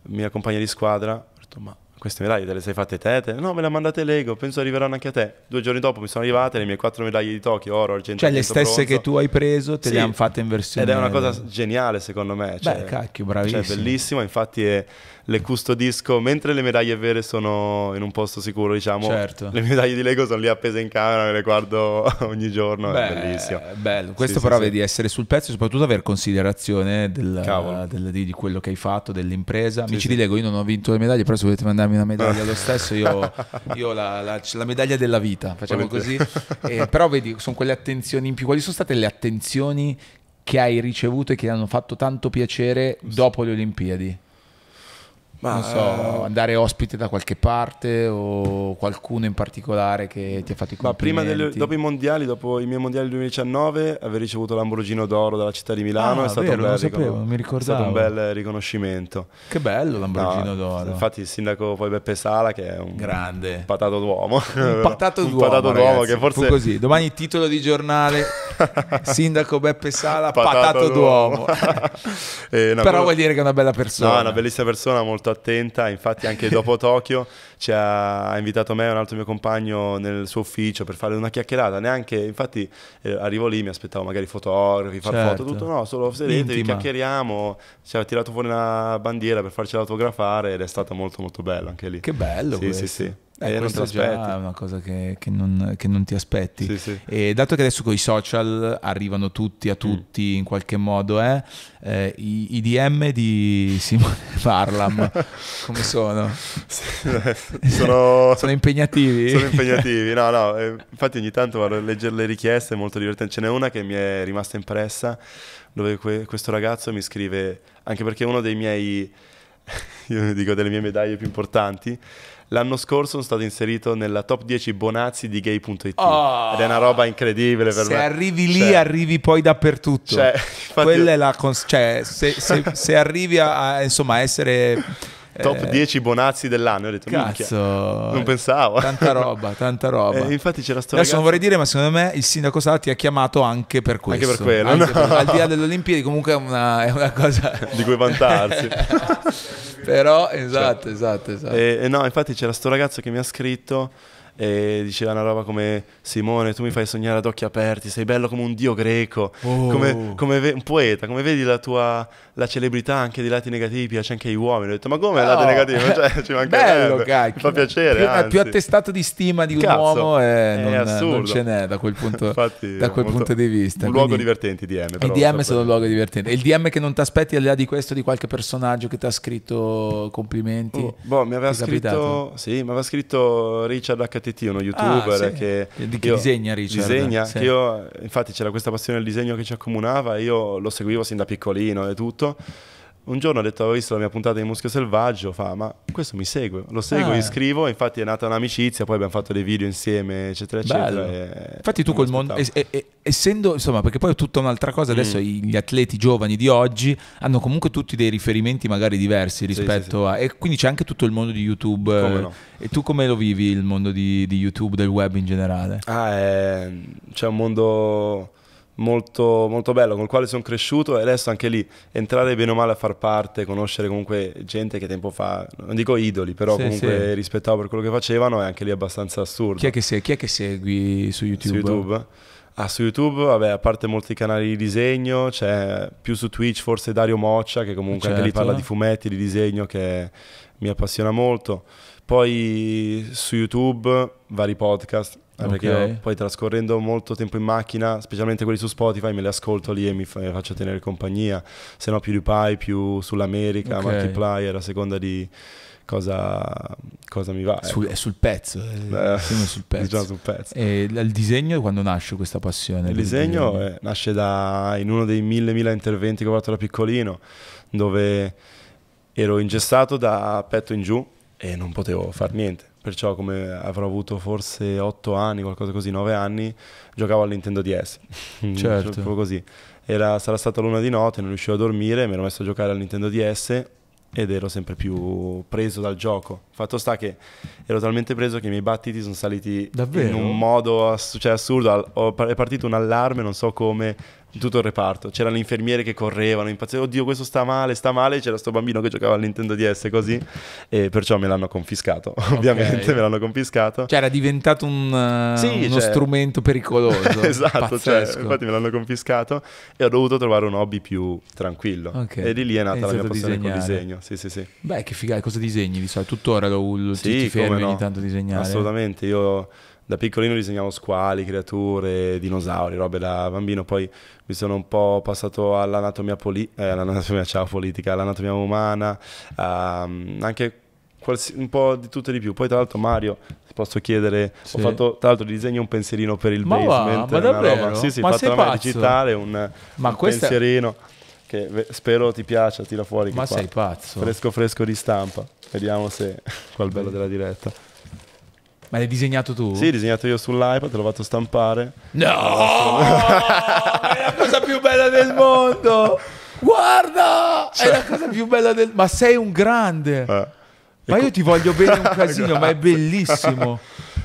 mia compagna di squadra, ho detto ma queste medaglie te le sei fatte te? te? No, me le ha mandate Lego, penso arriveranno anche a te. Due giorni dopo mi sono arrivate le mie quattro medaglie di Tokyo, oro, argento. Cioè le stesse bronzo. che tu hai preso te sì. le hanno fatte in versione... Ed è una cosa geniale secondo me. Cioè, Beh, cacchio, cioè, bravissimo. Cioè, bellissimo, infatti è, le custodisco, mentre le medaglie vere sono in un posto sicuro, diciamo. Certo. Le medaglie di Lego sono lì appese in camera, me le guardo ogni giorno, Beh, è bellissimo. Eh, bello. Questo sì, però sì, vedi sì. essere sul pezzo e soprattutto aver considerazione del, del, di, quello che hai fatto, dell'impresa. Amici di Lego, io non ho vinto le medaglie, però se volete mandarmi una medaglia lo stesso, io, ho la, la, la, medaglia della vita, facciamo Volete. così. Eh, però vedi, sono quelle attenzioni in più. Quali sono state le attenzioni che hai ricevuto e che ti hanno fatto tanto piacere dopo le Olimpiadi? Ma, non so, eh, andare ospite da qualche parte o qualcuno in particolare che ti ha fatto i complimenti? Ma prima del, dopo i mondiali, dopo i miei mondiali del 2019, aver ricevuto l'Ambrogino d'Oro dalla città di Milano ah, è stato vero, un bel, sapevo, ricon- è stato un bel riconoscimento. Che bello l'Ambrogino no, d'Oro. Infatti il sindaco poi Beppe Sala che è un Grande. patato d'uomo. Un patato d'uomo, un patato d'uomo ragazzi, che forse... così, domani titolo di giornale, sindaco Beppe Sala, patato, patato d'uomo. eh, Però quello... vuol dire che è una bella persona. No, è una bellissima persona, molto attenta, infatti anche dopo Tokyo ci ha, ha, invitato me e un altro mio compagno nel suo ufficio per fare una chiacchierata, neanche, infatti eh, arrivo lì, mi aspettavo magari fotografi, far certo. foto, tutto no, solo sedetevi, chiacchieriamo, ci ha tirato fuori una bandiera per farci autografare ed è stata molto molto bella anche lì. Che bello! Sì, questo. sì, sì. Eh, eh questo è già una cosa che, che, non, che non, ti aspetti. Sì, sì. E dato che adesso con i social arrivano tutti a mm. tutti mm. in qualche modo, eh, eh, i, i, DM di Simone Farlam come sono? Eh, sono? sono? impegnativi? sono impegnativi, no, no. Eh, infatti ogni tanto vado a leggere le richieste, è molto divertente. Ce n'è una che mi è rimasta impressa, dove que- questo ragazzo mi scrive, anche perché uno dei miei, io dico delle mie medaglie più importanti, l'anno scorso sono stato inserito nella top 10 Bonazzi di gay.it. Oh, ah. ed è una roba incredibile per se me. Se arrivi lì, cioè, arrivi poi dappertutto. Cioè, Quella è la cons- cioè, se, se, se arrivi a, a insomma, essere eh, top 10 bonazzi dell'anno. Ho detto, cazzo, non pensavo. Tanta roba, tanta roba. Eh, infatti c'era storia. Adesso non vorrei dire, ma secondo me il sindaco Sala ha chiamato anche per questo. Anche per quello. Anche no. per... al di là delle Olimpiadi, comunque è una, è una cosa di cui vantarsi. Però, esatto, cioè, esatto, esatto. E, esatto. e eh, no, infatti c'era sto ragazzo che mi ha scritto e diceva una roba come Simone tu mi fai sognare ad occhi aperti, sei bello come un dio greco, oh. come, come un poeta, come vedi la tua la celebrità anche dei lati negativi piace anche agli uomini, ho detto ma come oh. lati negativi? Cioè, ci bello, cacchio. mi fa piacere. Più, più attestato di stima di un uomo eh, è, non, assurdo. non ce n'è da quel punto, Infatti, da quel punto di vista. Un luogo Quindi, divertente DM. Però, I DM sono un luogo divertente. il DM che non ti aspetti al di là di questo di qualche personaggio che ti ha scritto complimenti. Uh, boh, mi aveva scritto, sì, mi aveva scritto Richard HT Entity, uno ah, youtuber ah, sì. che... Di che io, disegna Richard. Disegna, sì. io, infatti c'era questa passione del disegno che ci accomunava io lo seguivo sin da piccolino e tutto un giorno ho detto avevo visto la mia puntata di Muschio Selvaggio fa ma questo mi segue lo seguo ah. gli scrivo infatti è nata un'amicizia poi abbiamo fatto dei video insieme eccetera Bello. eccetera infatti tu col mondo es es essendo insomma perché poi è tutta un'altra cosa adesso mm. gli atleti giovani di oggi hanno comunque tutti dei riferimenti magari diversi rispetto sì, sì, sì. a e quindi c'è anche tutto il mondo di YouTube no. e tu come lo vivi il mondo di, di YouTube del web in generale? ah è... c'è un mondo molto, molto bello con il quale sono cresciuto e adesso anche lì entrare bene o male a far parte, conoscere comunque gente che tempo fa, non dico idoli, però sì, comunque sì. rispettavo per quello che facevano è anche lì abbastanza assurdo. Chi è che, se chi è che segui su YouTube? Su YouTube? Ah, su YouTube, vabbè, a parte molti canali di disegno, c'è più su Twitch forse Dario Moccia, che comunque certo. anche lì certo. parla di fumetti, di disegno, che mi appassiona molto. Poi su YouTube vari podcast, eh, perché okay. poi trascorrendo molto tempo in macchina, specialmente quelli su Spotify, me li ascolto lì e mi faccio tenere compagnia. Se no più PewDiePie, più sull'America, okay. Multiplier, a seconda di cosa, cosa mi va. Sul, ecco. È sul pezzo. Eh, eh siamo sul pezzo. Diciamo sul pezzo. E eh, il disegno quando nasce questa passione? Il disegno è, nasce da, in uno dei mille, mille interventi che ho fatto da piccolino, dove ero ingessato da petto in giù e non potevo far niente perciò come avrò avuto forse 8 anni, qualcosa così, 9 anni, giocavo al Nintendo DS. Mm, cioè, certo. Proprio così. Era, sarà stata l'una di notte, non riuscivo a dormire, mi ero messo a giocare al Nintendo DS ed ero sempre più preso dal gioco. Fatto sta che ero talmente preso che i miei battiti sono saliti Davvero? in un modo ass- cioè assurdo. Al- ho, è partito un allarme, non so come, in tutto il reparto. C'erano le infermiere che correvano, impazzite, oddio questo sta male, sta male, c'era sto bambino che giocava al Nintendo DS così e perciò me l'hanno confiscato, okay. ovviamente me l'hanno confiscato. Cioè era diventato un, eh, sì, uno cioè... strumento pericoloso. esatto, cioè, infatti me l'hanno confiscato e ho dovuto trovare un hobby più tranquillo. Okay. E di lì è nata è la mia passione col disegno. Sì, sì, sì. Beh, che figata, cosa disegni di solito? Tuttora lo, lo sì, ti, ti fermi no. ogni tanto a disegnare. Assolutamente, io da piccolino disegnavo squali, creature, dinosauri, robe da bambino, poi mi sono un po' passato all'anatomia, poli- eh, all'anatomia ciao, politica, all'anatomia umana, ehm, anche quals- un po' di tutto e di più. Poi tra l'altro Mario, se posso chiedere, sì. ho fatto tra l'altro disegno un pensierino per il ma basement, va, ma una roba, sì sì, ma fatto la digitale, un, ma un questa... pensierino che spero ti piaccia, tira fuori. Ma sei qua. pazzo. Fresco fresco di stampa. Vediamo se qua bello della diretta. Ma l'hai disegnato tu? Sì, disegnato io sull'iPad, l'ho fatto stampare. No! è la cosa più bella del mondo! Guarda! Cioè... È la cosa più bella del Ma sei un grande! Eh. Ma io ti voglio bene un casino, ma è bellissimo.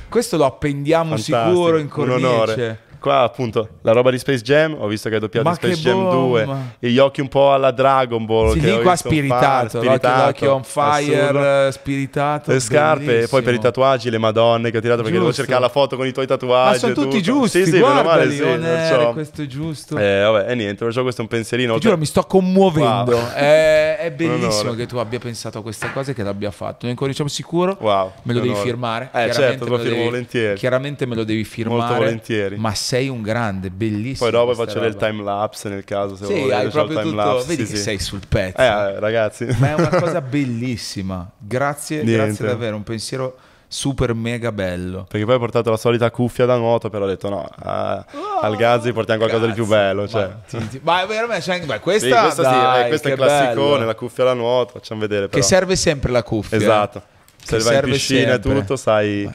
Questo lo appendiamo Fantastico, sicuro in cornice. Un onore qua appunto la roba di Space Jam, ho visto che è doppiato Ma Space Jam 2, e gli occhi un po' alla Dragon Ball. Sì, lì qua spiritato, spiritato l'occhio on fire, assurdo. Eh, spiritato. Le scarpe, e poi per i tatuaggi le madonne che ho tirato perché giusto. devo cercare la foto con i tuoi tatuaggi. Ma sono tutti giusti, sì, sì, guardali, sì, onere, questo è giusto. Eh, vabbè, e niente, perciò questo è un pensierino. Ti giuro, cioè- mi sto commuovendo. Wow. È, è, bellissimo che tu abbia pensato a queste cose che l'abbia fatto. Noi diciamo sicuro, wow, me lo devi firmare. Eh certo, lo firmo volentieri. Chiaramente me lo devi firmare. Molto volentieri. Ma sei un grande, bellissimo. Poi dopo faccio roba. del time lapse nel caso se sì, volete, hai proprio tutto, lapse, vedi sì, che sì. sei sul pezzo. Eh, ragazzi. Ma è una cosa bellissima. Grazie, grazie davvero, un pensiero super mega bello. Perché poi hai portato la solita cuffia da nuoto, però ho detto no, a, oh, al Gazzi portiamo qualcosa grazie. di più bello. Cioè. Ma, ti, ti, ma veramente, cioè, ma questa, sì, questa, dai, sì, eh, questa è classicone, bello. la cuffia da nuoto, facciamo vedere. Però. Che serve sempre la cuffia. Eh. Esatto. Se vai in piscina e tutto, sai... Ma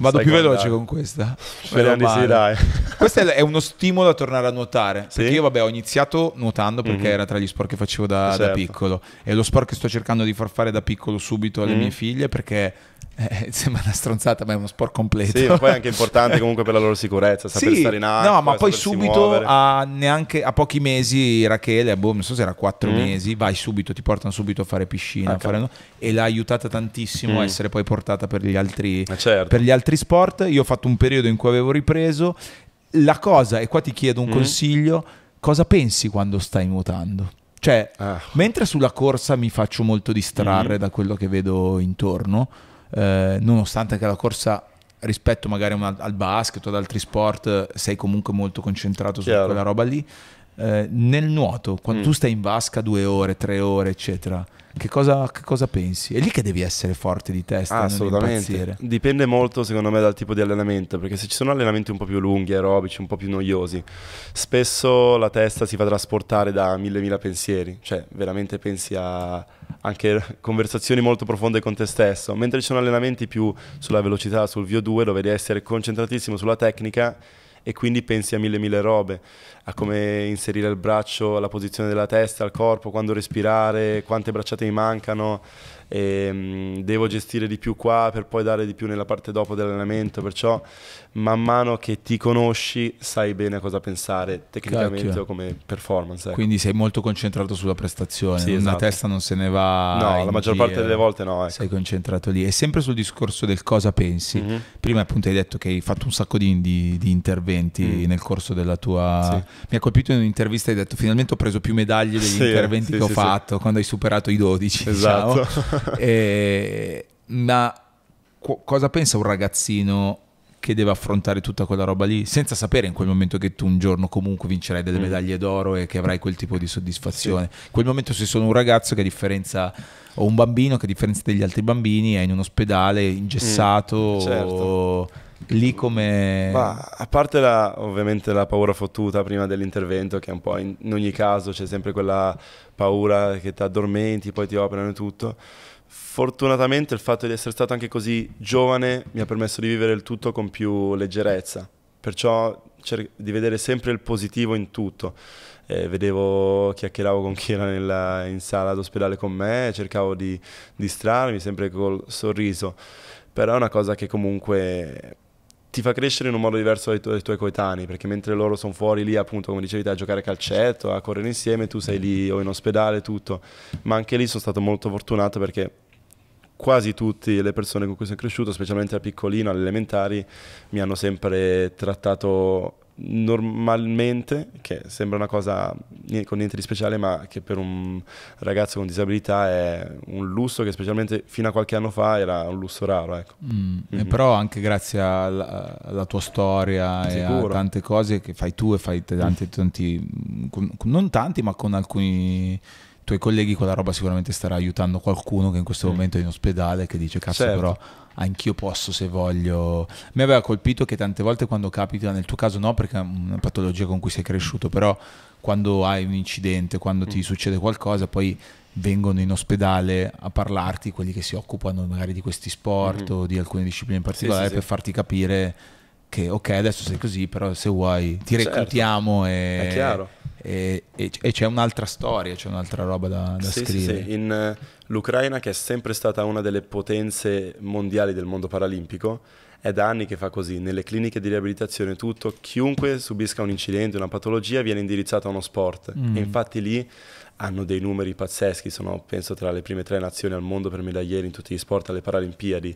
Vado più guardare. veloce con questa. Speriamo di sì, dai. Questo è uno stimolo a tornare a nuotare. Sì? Perché io, vabbè, ho iniziato nuotando perché mm-hmm. era tra gli sport che facevo da, certo. da, piccolo. È lo sport che sto cercando di far fare da piccolo subito alle mm-hmm. mie figlie perché eh, sembra una stronzata, ma è uno sport completo. Sì, ma poi è anche importante comunque per la loro sicurezza, sapere sì, stare in acqua. No, ma poi subito a, neanche, a pochi mesi Rachele, boh, non so se era quattro mm. mesi, vai subito, ti portano subito a fare piscina, ah, a ecco. fare, no? e l'ha aiutata tantissimo mm. a essere poi portata per gli, altri, eh, certo. per gli altri sport. Io ho fatto un periodo in cui avevo ripreso. La cosa, e qua ti chiedo un mm. consiglio, cosa pensi quando stai nuotando? Cioè, ah. mentre sulla corsa mi faccio molto distrarre mm. da quello che vedo intorno, eh, nonostante che la corsa rispetto magari una, al basket o ad altri sport eh, sei comunque molto concentrato Chiaro. su quella roba lì. Eh, nel nuoto, quando mm. tu stai in vasca due ore, tre ore, eccetera, che cosa, che cosa, pensi? È lì che devi essere forte di testa. Ah, assolutamente. Dipende molto, secondo me, dal tipo di allenamento, perché se ci sono allenamenti un po' più lunghi, aerobici, un po' più noiosi, spesso la testa si fa trasportare da mille mila pensieri, cioè veramente pensi a anche conversazioni molto profonde con te stesso, mentre ci sono allenamenti più sulla velocità, sul VO2, dove devi essere concentratissimo sulla tecnica e quindi pensi a mille mille robe, a come inserire il braccio, alla posizione della testa, al corpo, quando respirare, quante bracciate mi mancano, e ehm, devo gestire di più qua per poi dare di più nella parte dopo dell'allenamento, perciò man mano che ti conosci sai bene cosa pensare tecnicamente Cacchio. o come performance. Ecco. Quindi sei molto concentrato sulla prestazione, sì, esatto. la testa non se ne va. No, la maggior giro. parte delle volte no. Ecco. Sei concentrato lì. E sempre sul discorso del cosa pensi. Mm-hmm. Prima appunto hai detto che hai fatto un sacco di, di, di interventi mm. nel corso della tua... Sì. Mi ha colpito in un'intervista hai detto finalmente ho preso più medaglie degli sì, interventi che ho fatto quando hai superato i 12. Esatto. Diciamo. eh, ma co- cosa pensa un ragazzino che deve affrontare tutta quella roba lì senza sapere in quel momento che tu un giorno comunque vincerai delle mm. medaglie d'oro e che avrai quel tipo di soddisfazione. In quel momento se sono un ragazzo che a differenza o un bambino che a differenza degli altri bambini è in un ospedale ingessato mm, certo. o, lì come Ma, a parte la, ovviamente la paura fottuta prima dell'intervento che è un po' in, in ogni caso c'è sempre quella paura che ti addormenti, poi ti operano e tutto fortunatamente il fatto di essere stato anche così giovane mi ha permesso di vivere il tutto con più leggerezza, perciò di vedere sempre il positivo in tutto. Eh, vedevo, chiacchieravo con chi era nella, in sala d'ospedale con me, cercavo di distrarmi sempre col sorriso, però è una cosa che comunque ti fa crescere in un modo diverso dai, tu- dai tuoi coetanei, perché mentre loro sono fuori lì, appunto, come dicevi, a giocare a calcetto, a correre insieme, tu sei lì o in ospedale, tutto. Ma anche lì sono stato molto fortunato perché quasi tutte le persone con cui sono cresciuto, specialmente da piccolino, alle elementari, mi hanno sempre trattato normalmente, che sembra una cosa con niente di speciale, ma che per un ragazzo con disabilità è un lusso che specialmente fino a qualche anno fa era un lusso raro. Ecco. Mm. Mm-hmm. però anche grazie alla, alla tua storia Sicuro. e a tante cose che fai tu e fai tanti, mm. tanti con, non tanti, ma con alcuni tuoi colleghi quella roba sicuramente starà aiutando qualcuno che in questo mm. momento è in ospedale che dice cazzo certo. però anch'io posso se voglio. Mi aveva colpito che tante volte quando capita, nel tuo caso no perché è una patologia con cui sei cresciuto, però quando hai un incidente, quando ti mm. succede qualcosa, poi vengono in ospedale a parlarti quelli che si occupano magari di questi sport mm -hmm. o di alcune discipline in particolare sì, sì, per sì. farti capire che ok adesso sei così però se vuoi ti certo. reclutiamo e è chiaro e, e, e c'è un'altra storia, c'è un'altra roba da, da sì, scrivere. Sì, sì. In, uh, l'Ucraina, che è sempre stata una delle potenze mondiali del mondo paralimpico, è da anni che fa così, nelle cliniche di riabilitazione tutto, chiunque subisca un incidente, una patologia viene indirizzato a uno sport mm. e infatti lì hanno dei numeri pazzeschi, sono penso tra le prime tre nazioni al mondo per medaglieri in tutti gli sport alle Paralimpiadi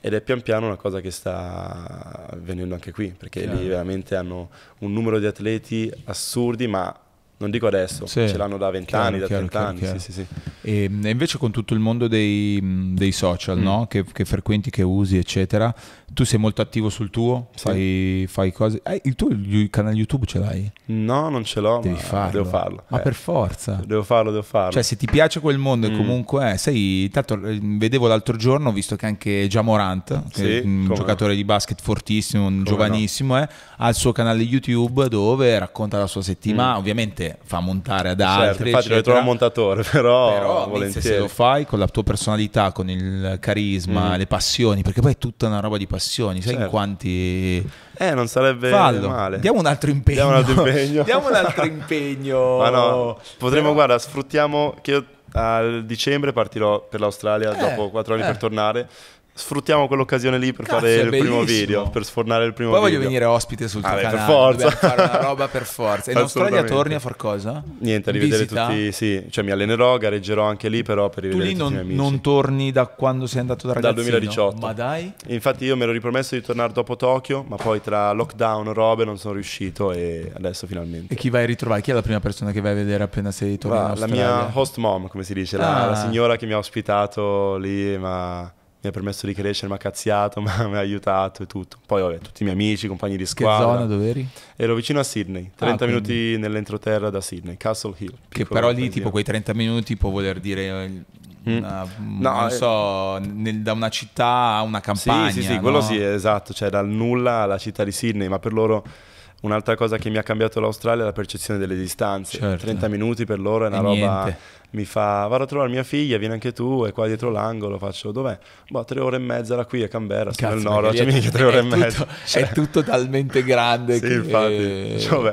ed è pian piano una cosa che sta avvenendo anche qui perché Chiaro. lì veramente hanno un numero di atleti assurdi ma non dico adesso, sì. ce l'hanno da vent'anni, da trent'anni. Sì, sì, sì. Ehm, e, invece con tutto il mondo dei, dei social mm. no? che, che, frequenti, che usi, eccetera, tu sei molto attivo sul tuo, sì. fai, fai, cose. Eh, il tuo il canale YouTube ce l'hai? No, non ce l'ho. Devi farlo. Devo farlo. Ma eh. per forza. Devo farlo, devo farlo. Cioè, se ti piace quel mondo mm. comunque, eh, sei, tanto eh, vedevo l'altro giorno, visto che anche Jamorant, che sì, un giocatore di basket fortissimo, un giovanissimo, no. Eh, ha il suo canale YouTube dove racconta la sua settimana, mm. ovviamente fa montare ad certo, altri. Certo, infatti eccetera. lo trovo un montatore, però, però volentieri. se lo fai con la tua personalità, con il carisma, mm. le passioni, perché poi è tutta una roba di passioni, sai certo. quanti... Eh, non sarebbe Fallo. male. Diamo un altro impegno. Diamo un altro impegno. Diamo un altro impegno. Ma no, potremmo, però... guarda, sfruttiamo che io a dicembre partirò per l'Australia eh, dopo quattro anni eh. per tornare. Sfruttiamo quell'occasione lì per Cazzo, fare il primo video, per sfornare il primo video. Poi voglio venire ospite sul ah, canale. Per forza. fare una roba per forza. E in Australia torni a far cosa? Niente, a rivedere Visita. tutti, sì, cioè mi allenerò, gareggerò anche lì però per rivedere tu lì non, non, torni da quando sei andato da ragazzino? Dal 2018. Ma dai. Infatti io mi ero ripromesso di tornare dopo Tokyo, ma poi tra lockdown e robe non sono riuscito e adesso finalmente. E chi vai a ritrovare? Chi è la prima persona che vai a vedere appena sei tornato? La mia host mom, come si dice, ah. la, la ah. signora che mi ha ospitato lì, ma mi ha permesso di crescere, mi ha cazziato, mi ha, aiutato e tutto. Poi vabbè, tutti i miei amici, compagni di squadra. Che zona dove eri? Ero vicino a Sydney, 30 ah, minuti nell'entroterra da Sydney, Castle Hill. Che però lì tipo quei 30 minuti può voler dire eh, mm. una, no, non eh. so, nel, da una città a una campagna. Sì, sì, sì, no? quello sì, esatto, cioè dal nulla alla città di Sydney, ma per loro Un'altra cosa che mi ha cambiato l'Australia è la percezione delle distanze. Certo. 30 minuti per loro è una e roba. Niente. Mi fa, vado a trovare mia figlia, vieni anche tu, è qua dietro l'angolo. Faccio, dov'è? Boh, tre ore e mezza da qui a Canberra, sono nel nord, cioè, mica tre ore e mezza. Cioè. È tutto talmente grande. sì, che... infatti. Cioè,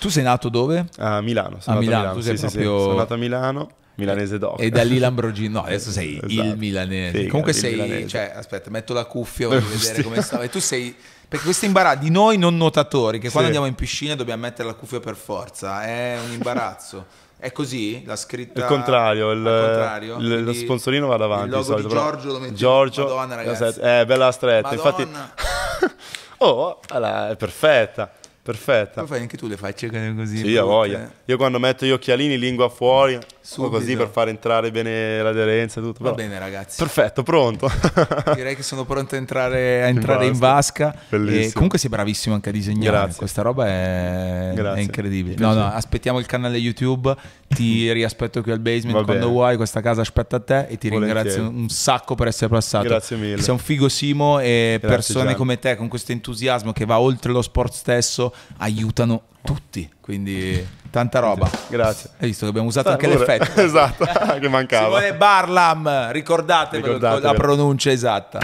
tu sei nato dove? A Milano. Sono a Milano, a Milano. Sì, proprio... sì, sono nato a Milano milanese doc. E da lì l'Ambrogino, no, adesso sei esatto. il milanese. Sì, Comunque sei, milanese. cioè, aspetta, metto la cuffia, voglio vedere come stava. E tu sei perché questo imbarazzo di noi non nuotatori, che quando andiamo in piscina dobbiamo mettere la cuffia per forza, è un imbarazzo. È così la scritta? Il contrario, il, contrario. il lo sponsorino va davanti. Il logo di Giorgio lo metti Giorgio, Madonna, ragazzi. È eh, bella stretta, Madonna. infatti. oh, allora, è perfetta. Perfetta. Poi fai anche tu le facce così. Sì, io voglia. Io quando metto gli occhialini, lingua fuori. Subito. così per far entrare bene l'aderenza e tutto. Va bene ragazzi. Perfetto, pronto. Direi che sono pronto a entrare, a entrare in, vasca. Bellissimo. E comunque sei bravissimo anche a disegnare. Grazie. Questa roba è, è incredibile. No, no, aspettiamo il canale YouTube, ti riaspetto qui al basement Va quando bene. vuoi, questa casa aspetta a te e ti Volentieri. ringrazio un sacco per essere passato. Grazie mille. Sei un figo Simo e Grazie persone Gian. come te con questo entusiasmo che va oltre lo sport stesso aiutano tutti, quindi tanta roba. Grazie. Hai visto che abbiamo usato anche pure. l'effetto. esatto, che mancava. Simone Barlam, ricordatevelo, ricordatevelo la pronuncia esatta.